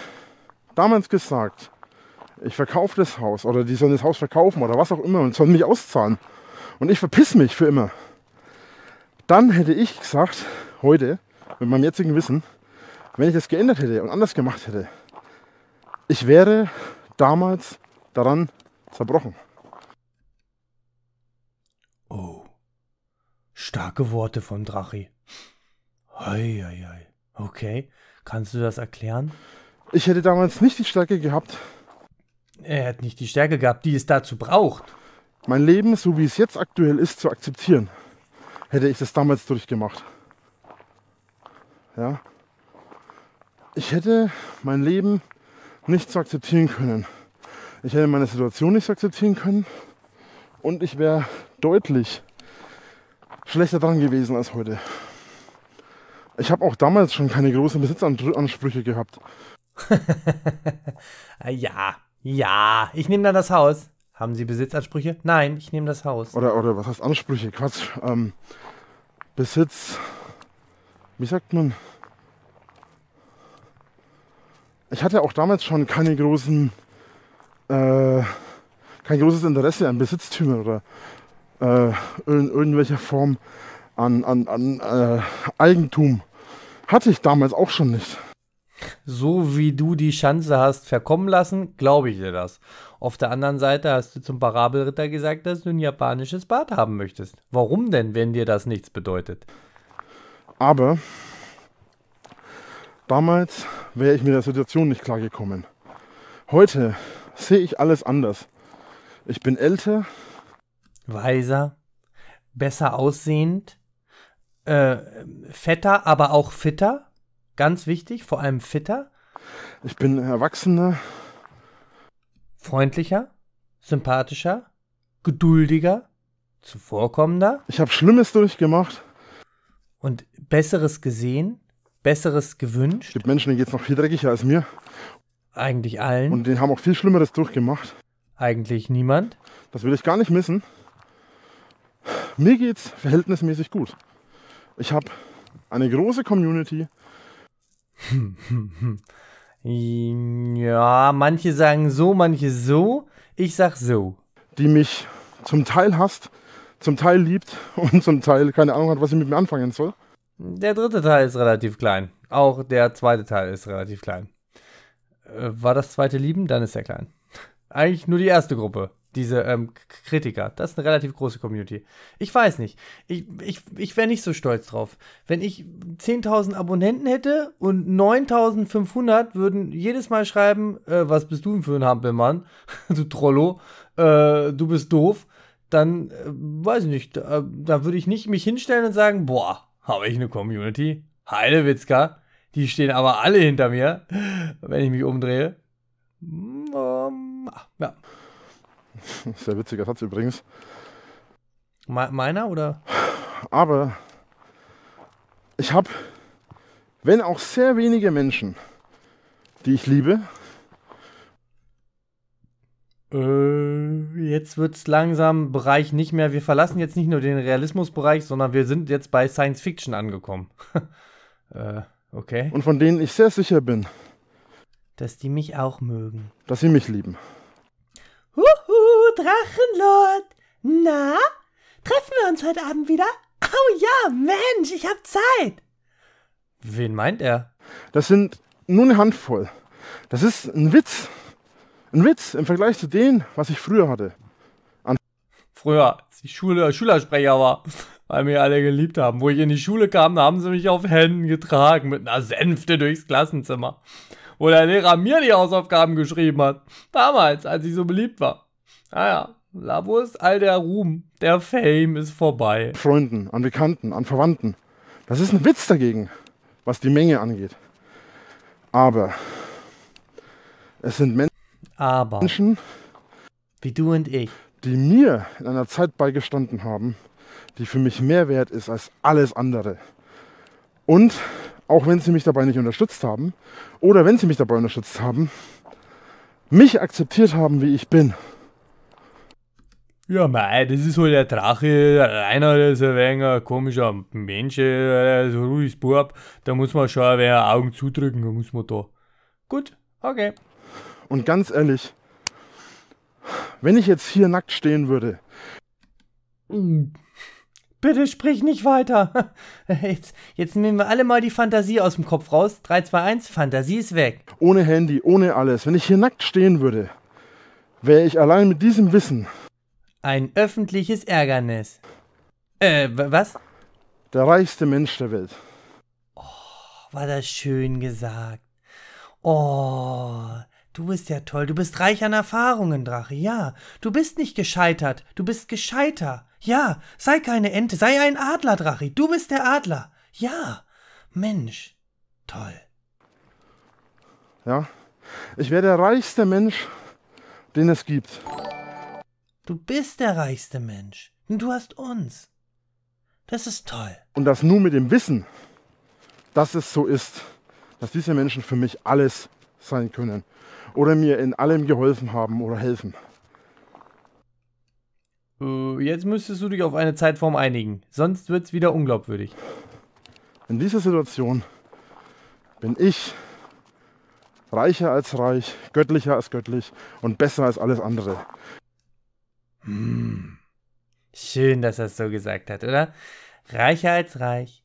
damals gesagt, ich verkaufe das Haus oder die sollen das Haus verkaufen oder was auch immer und sollen mich auszahlen und ich verpiss mich für immer, dann hätte ich gesagt, heute, mit meinem jetzigen Wissen, wenn ich das geändert hätte und anders gemacht hätte, ich wäre damals daran zerbrochen. Oh. Starke Worte von Drachi. Hei, Okay. Kannst du das erklären? Ich hätte damals nicht die Stärke gehabt. Er hätte nicht die Stärke gehabt, die es dazu braucht. Mein Leben, so wie es jetzt aktuell ist, zu akzeptieren. Hätte ich das damals durchgemacht. Ja? Ich hätte mein Leben nicht so akzeptieren können. Ich hätte meine Situation nicht so akzeptieren können und ich wäre deutlich schlechter dran gewesen als heute. Ich habe auch damals schon keine großen Besitzansprüche gehabt. ja, ja, ich nehme dann das Haus. Haben Sie Besitzansprüche? Nein, ich nehme das Haus. Oder, oder was heißt Ansprüche? Quatsch. Ähm, Besitz, wie sagt man, ich hatte auch damals schon keine großen, äh, kein großes Interesse an Besitztümern oder äh, in irgendwelcher Form an, an, an äh, Eigentum. Hatte ich damals auch schon nicht. So wie du die Chance hast verkommen lassen, glaube ich dir das. Auf der anderen Seite hast du zum Parabelritter gesagt, dass du ein japanisches Bad haben möchtest. Warum denn, wenn dir das nichts bedeutet? Aber damals wäre ich mit der Situation nicht klargekommen. Heute sehe ich alles anders. Ich bin älter, weiser, besser aussehend, äh, fetter, aber auch fitter. Ganz wichtig, vor allem fitter. Ich bin erwachsener, freundlicher, sympathischer, geduldiger, zuvorkommender. Ich habe Schlimmes durchgemacht und Besseres gesehen, Besseres gewünscht. Es gibt Menschen, denen geht es noch viel dreckiger als mir. Eigentlich allen. Und denen haben auch viel Schlimmeres durchgemacht. Eigentlich niemand. Das will ich gar nicht missen. Mir geht es verhältnismäßig gut. Ich habe eine große Community. ja, manche sagen so, manche so. Ich sag so. Die mich zum Teil hasst, zum Teil liebt und zum Teil keine Ahnung hat, was sie mit mir anfangen soll. Der dritte Teil ist relativ klein. Auch der zweite Teil ist relativ klein. Äh, war das zweite Lieben, dann ist er klein. Eigentlich nur die erste Gruppe, diese ähm, Kritiker. Das ist eine relativ große Community. Ich weiß nicht. Ich, ich, ich wäre nicht so stolz drauf. Wenn ich 10.000 Abonnenten hätte und 9.500 würden jedes Mal schreiben, äh, was bist du für ein Hampelmann, du Trollo, äh, du bist doof, dann äh, weiß ich nicht, äh, da würde ich nicht mich hinstellen und sagen, boah, habe ich eine Community? Heidewitzka, die stehen aber alle hinter mir, wenn ich mich umdrehe. Mm, ähm, ja. Sehr witziger Satz übrigens. Me meiner oder? Aber ich habe, wenn auch sehr wenige Menschen, die ich liebe, äh, jetzt wird es langsam Bereich nicht mehr. Wir verlassen jetzt nicht nur den Realismusbereich, sondern wir sind jetzt bei Science Fiction angekommen. äh, okay. Und von denen ich sehr sicher bin. Dass die mich auch mögen. Dass sie mich lieben. Huhu, Drachenlord! Na? Treffen wir uns heute Abend wieder? Oh ja, Mensch, ich hab Zeit! Wen meint er? Das sind nur eine Handvoll. Das ist ein Witz ein Witz im Vergleich zu dem, was ich früher hatte. An früher, als ich Schule, äh, Schülersprecher war, weil mir alle geliebt haben. Wo ich in die Schule kam, da haben sie mich auf Händen getragen mit einer Sänfte durchs Klassenzimmer. Wo der Lehrer mir die Hausaufgaben geschrieben hat. Damals, als ich so beliebt war. Naja, ah da wo ist all der Ruhm, der Fame ist vorbei. Freunden, an Bekannten, an Verwandten. Das ist ein Witz dagegen, was die Menge angeht. Aber es sind Menschen, aber Menschen, wie du und ich, die mir in einer Zeit beigestanden haben, die für mich mehr wert ist als alles andere. Und auch wenn sie mich dabei nicht unterstützt haben oder wenn sie mich dabei unterstützt haben, mich akzeptiert haben, wie ich bin. Ja, mei, das ist halt der Drache, einer, ist ein wenig ein komischer Mensch, äh, so ruhiges Bub, da muss man schon ein wenig Augen zudrücken, da muss man da. Gut, okay. Und ganz ehrlich, wenn ich jetzt hier nackt stehen würde. Bitte sprich nicht weiter. Jetzt, jetzt nehmen wir alle mal die Fantasie aus dem Kopf raus. 3, 2, 1, Fantasie ist weg. Ohne Handy, ohne alles. Wenn ich hier nackt stehen würde, wäre ich allein mit diesem Wissen. Ein öffentliches Ärgernis. Äh, was? Der reichste Mensch der Welt. Oh, war das schön gesagt. Oh, Du bist ja toll, du bist reich an Erfahrungen, Drache, ja. Du bist nicht gescheitert, du bist gescheiter. Ja, sei keine Ente, sei ein Adler, Drache, du bist der Adler. Ja, Mensch, toll. Ja, ich wäre der reichste Mensch, den es gibt. Du bist der reichste Mensch. Und du hast uns. Das ist toll. Und das nur mit dem Wissen, dass es so ist, dass diese Menschen für mich alles sein können oder mir in allem geholfen haben oder helfen. Äh, jetzt müsstest du dich auf eine Zeitform einigen, sonst wird es wieder unglaubwürdig. In dieser Situation bin ich reicher als reich, göttlicher als göttlich und besser als alles andere. Hm. Schön, dass er es so gesagt hat, oder? Reicher als reich,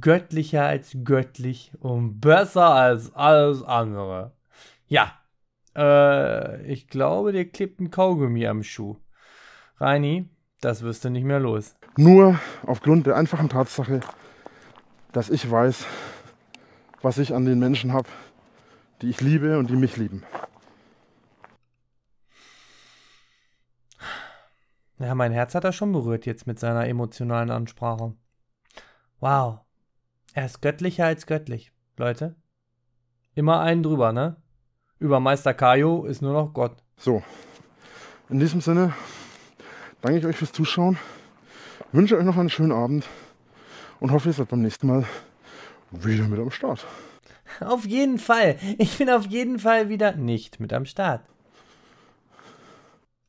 göttlicher als göttlich und besser als alles andere. Ja, äh, ich glaube, dir klebt ein Kaugummi am Schuh. Reini, das wirst du nicht mehr los. Nur aufgrund der einfachen Tatsache, dass ich weiß, was ich an den Menschen habe, die ich liebe und die mich lieben. Ja, mein Herz hat er schon berührt jetzt mit seiner emotionalen Ansprache. Wow. Er ist göttlicher als göttlich, Leute. Immer einen drüber, ne? Über Meister Kayo ist nur noch Gott. So, in diesem Sinne danke ich euch fürs Zuschauen, wünsche euch noch einen schönen Abend und hoffe, ihr seid beim nächsten Mal wieder mit am Start. Auf jeden Fall. Ich bin auf jeden Fall wieder nicht mit am Start.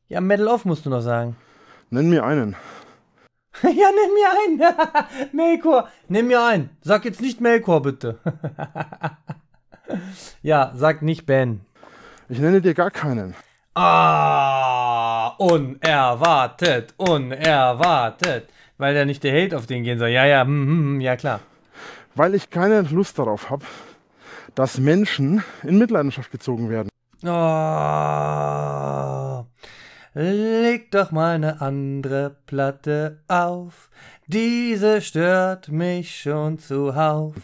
Ja, Medal of musst du noch sagen. Nenn mir einen. ja, nenn mir einen. Melkor, nenn mir einen. Sag jetzt nicht Melkor, bitte. ja, sag nicht Ben. Ich nenne dir gar keinen. Ah, unerwartet, unerwartet. Weil er nicht der Held auf den gehen soll. Ja, ja, mm, mm, ja klar. Weil ich keine Lust darauf habe, dass Menschen in Mitleidenschaft gezogen werden. Oh, leg doch mal eine andere Platte auf. Diese stört mich schon zuhauf.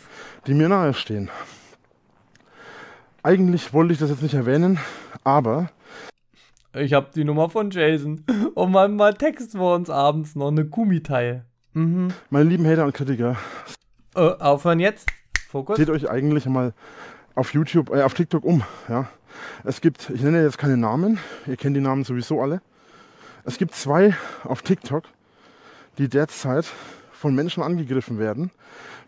Die mir nahe stehen. Eigentlich wollte ich das jetzt nicht erwähnen, aber. Ich habe die Nummer von Jason. Und mal texten wir uns abends noch eine Gummitei. Mhm. Meine lieben Hater und Kritiker. Äh, aufhören jetzt. Fokus. Seht euch eigentlich mal auf YouTube, äh, auf TikTok um. Ja? Es gibt, ich nenne jetzt keine Namen, ihr kennt die Namen sowieso alle. Es gibt zwei auf TikTok, die derzeit von Menschen angegriffen werden,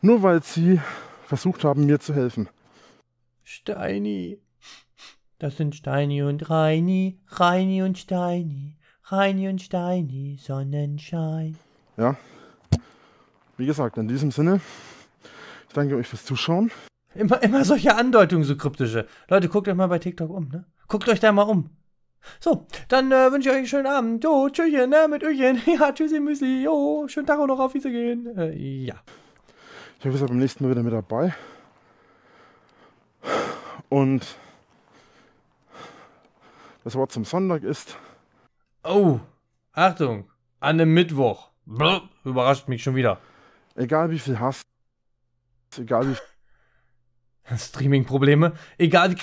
nur weil sie versucht haben, mir zu helfen. Steini. Das sind Steini und Reini, Reini und Steini, Reini und Steini, Sonnenschein. Ja, wie gesagt, in diesem Sinne, ich danke euch fürs Zuschauen. Immer, immer solche Andeutungen, so kryptische. Leute, guckt euch mal bei TikTok um, ne? Guckt euch da mal um. So, dann äh, wünsche ich euch einen schönen Abend. Jo, tschüsschen, ne, mit Öchen. Ja, tschüssi, Müsli. Jo, schönen Tag und noch auf Wiese gehen. Äh, ja. Ich hoffe, ihr seid beim nächsten Mal wieder mit dabei. Und das Wort zum Sonntag ist. Oh, Achtung, an dem Mittwoch. Blub, überrascht mich schon wieder. Egal wie viel Hass, egal wie. Streaming-Probleme, egal.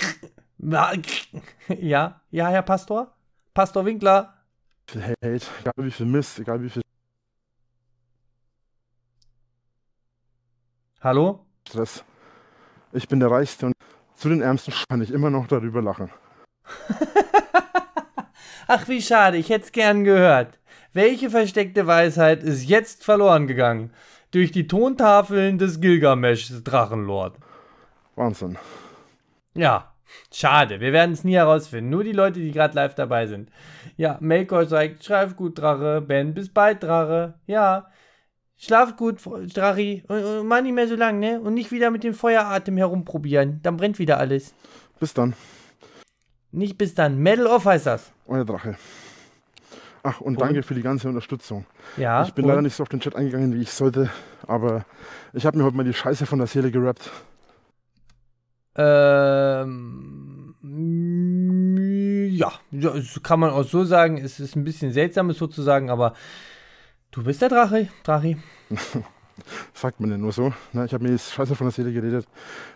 Ja, ja, Herr Pastor? Pastor Winkler? Viel Hate, egal wie viel Mist, egal wie viel. Hallo? Stress. Ich bin der Reichste und zu den Ärmsten kann ich immer noch darüber lachen. Ach, wie schade, ich hätte es gern gehört. Welche versteckte Weisheit ist jetzt verloren gegangen? Durch die Tontafeln des Gilgamesh, Drachenlord. Wahnsinn. Ja, schade. Wir werden es nie herausfinden. Nur die Leute, die gerade live dabei sind. Ja, Melkor sagt, schreib gut, Drache. Ben, bis bald, Drache. Ja, Schlaft gut, Drachi. Und, und mach nicht mehr so lang, ne? Und nicht wieder mit dem Feueratem herumprobieren. Dann brennt wieder alles. Bis dann. Nicht bis dann. Medal of heißt das. Euer Drache. Ach, und, und, danke für die ganze Unterstützung. Ja. Ich bin leider nicht so auf den Chat eingegangen, wie ich sollte, aber ich habe mir heute mal die Scheiße von der Seele gerappt. Ähm. Ja, das kann man auch so sagen. Es ist ein bisschen seltsames sozusagen, aber Du bist der Drache, Drachi. Sagt man ja nur so. Ne? Ich habe mir jetzt scheiße von der Seele geredet,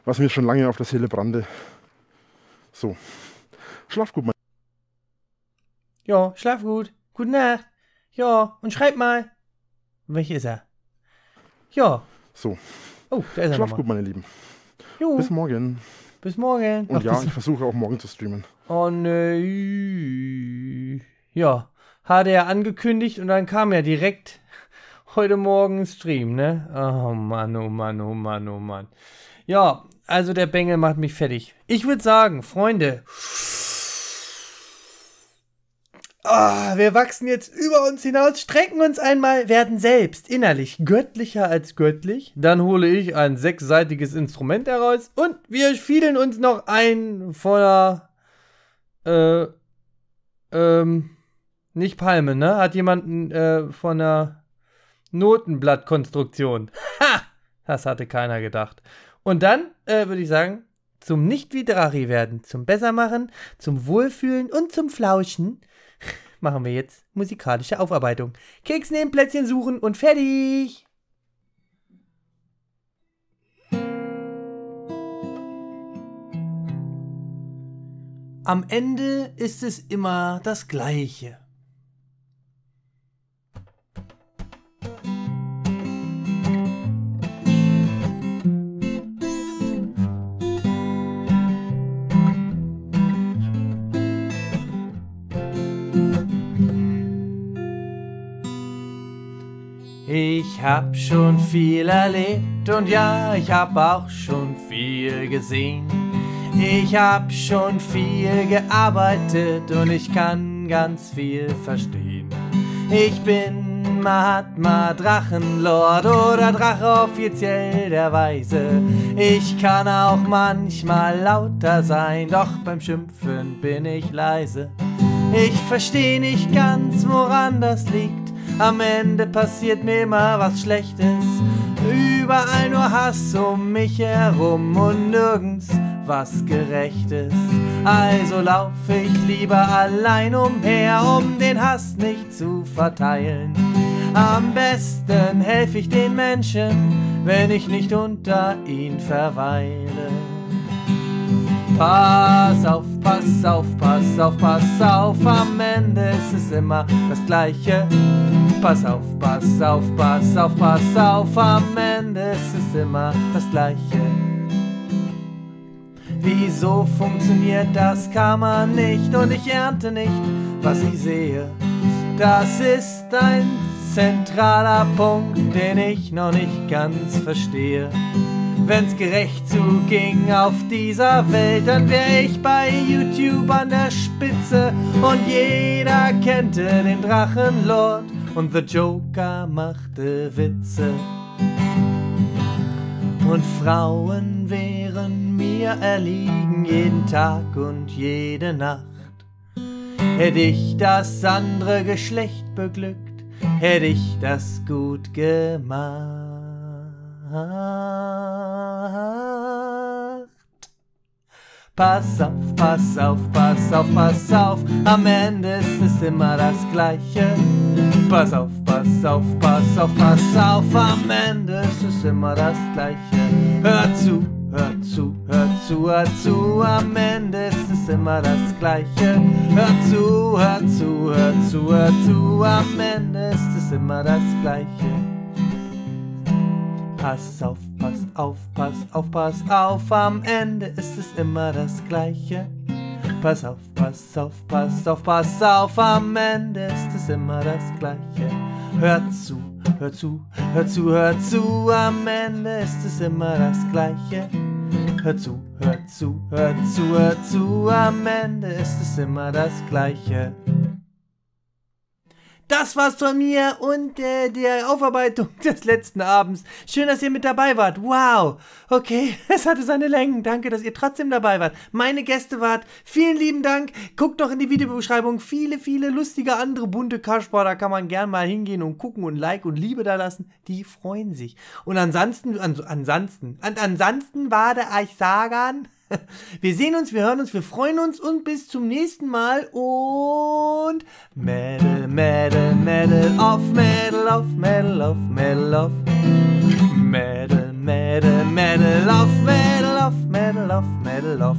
was mir schon lange auf der Seele brannte. So. Schlaf gut, mein. Ja, schlaf gut. Gute Nacht. Ja, und schreib mal. Welch ist er? Ja. So. Oh, da ist er. Schlaf gut, meine Lieben. Jo. Bis morgen. Bis morgen. Und Ach, ja, ich versuche auch morgen zu streamen. Oh, Nee. Ja hatte er angekündigt und dann kam ja direkt heute Morgen ein Stream, ne? Oh Mann, oh Mann, oh Mann, oh Mann. Ja, also der Bengel macht mich fertig. Ich würde sagen, Freunde, oh, wir wachsen jetzt über uns hinaus, strecken uns einmal, werden selbst innerlich göttlicher als göttlich. Dann hole ich ein sechsseitiges Instrument heraus und wir spielen uns noch ein voller, äh, ähm, nicht Palme, ne? Hat jemanden äh, von einer Notenblattkonstruktion. Ha! Das hatte keiner gedacht. Und dann äh, würde ich sagen, zum Nicht-Literari werden, zum Bessermachen, zum Wohlfühlen und zum Flauschen machen wir jetzt musikalische Aufarbeitung. Keks nehmen, Plätzchen suchen und fertig! Am Ende ist es immer das Gleiche. Ich hab schon viel erlebt und ja, ich hab auch schon viel gesehen. Ich hab schon viel gearbeitet und ich kann ganz viel verstehen. Ich bin Mahatma Drachenlord oder Drache offiziell der Weise. Ich kann auch manchmal lauter sein, doch beim Schimpfen bin ich leise. Ich versteh nicht ganz, woran das liegt am Ende passiert mir immer was Schlechtes. Überall nur Hass um mich herum und nirgends was Gerechtes. Also lauf ich lieber allein umher, um den Hass nicht zu verteilen. Am besten helfe ich den Menschen, wenn ich nicht unter ihnen verweile. Pass auf, pass auf, pass auf, pass auf, am Ende ist es immer das Gleiche. Pass auf, pass auf, pass auf, pass auf, am Ende ist es immer das Gleiche. Wieso funktioniert das Karma nicht und ich ernte nicht, was ich sehe? Das ist ein zentraler Punkt, den ich noch nicht ganz verstehe. Wenn's gerecht zuging auf dieser Welt, dann wär ich bei YouTube an der Spitze und jeder kennte den Drachenlord und The Joker machte Witze. Und Frauen wären mir erliegen jeden Tag und jede Nacht. Hätt ich das andere Geschlecht beglückt, hätt ich das gut gemacht. Nacht. Pass auf, pass auf, pass auf, pass auf, am Ende ist es immer das Gleiche. Pass auf, pass auf, pass auf, pass auf, am Ende ist es immer das Gleiche. Hör zu, hör zu, hör zu, hör zu, am Ende ist es immer das Gleiche. Hör zu, hör zu, hör zu, hör zu, am Ende ist es immer das Gleiche. Pass auf, pass auf, pass auf, pass auf, am Ende ist es immer das Gleiche. Pass auf, pass auf, pass auf, pass auf, am Ende ist es immer das Gleiche. Hör zu, hör zu, hör zu, hör zu, am Ende ist es immer das Gleiche. Hör zu, hör zu, hör zu, hör zu, am Ende ist es immer das Gleiche. Das war's von mir und äh, der Aufarbeitung des letzten Abends. Schön, dass ihr mit dabei wart. Wow. Okay, es hatte seine Längen. Danke, dass ihr trotzdem dabei wart. Meine Gäste wart. Vielen lieben Dank. Guckt doch in die Videobeschreibung. Viele, viele lustige andere bunte Kaschbar. Da kann man gern mal hingehen und gucken und Like und Liebe da lassen. Die freuen sich. Und ansonsten, ansonsten, ansonsten, ansonsten warte ich sagen. Wir sehen uns, wir hören uns, wir freuen uns und bis zum nächsten Mal und Metal, Metal, Metal off, Metal off, Metal off, Metal off. Metal, Metal, Metal off, Metal off, Metal off, Metal off.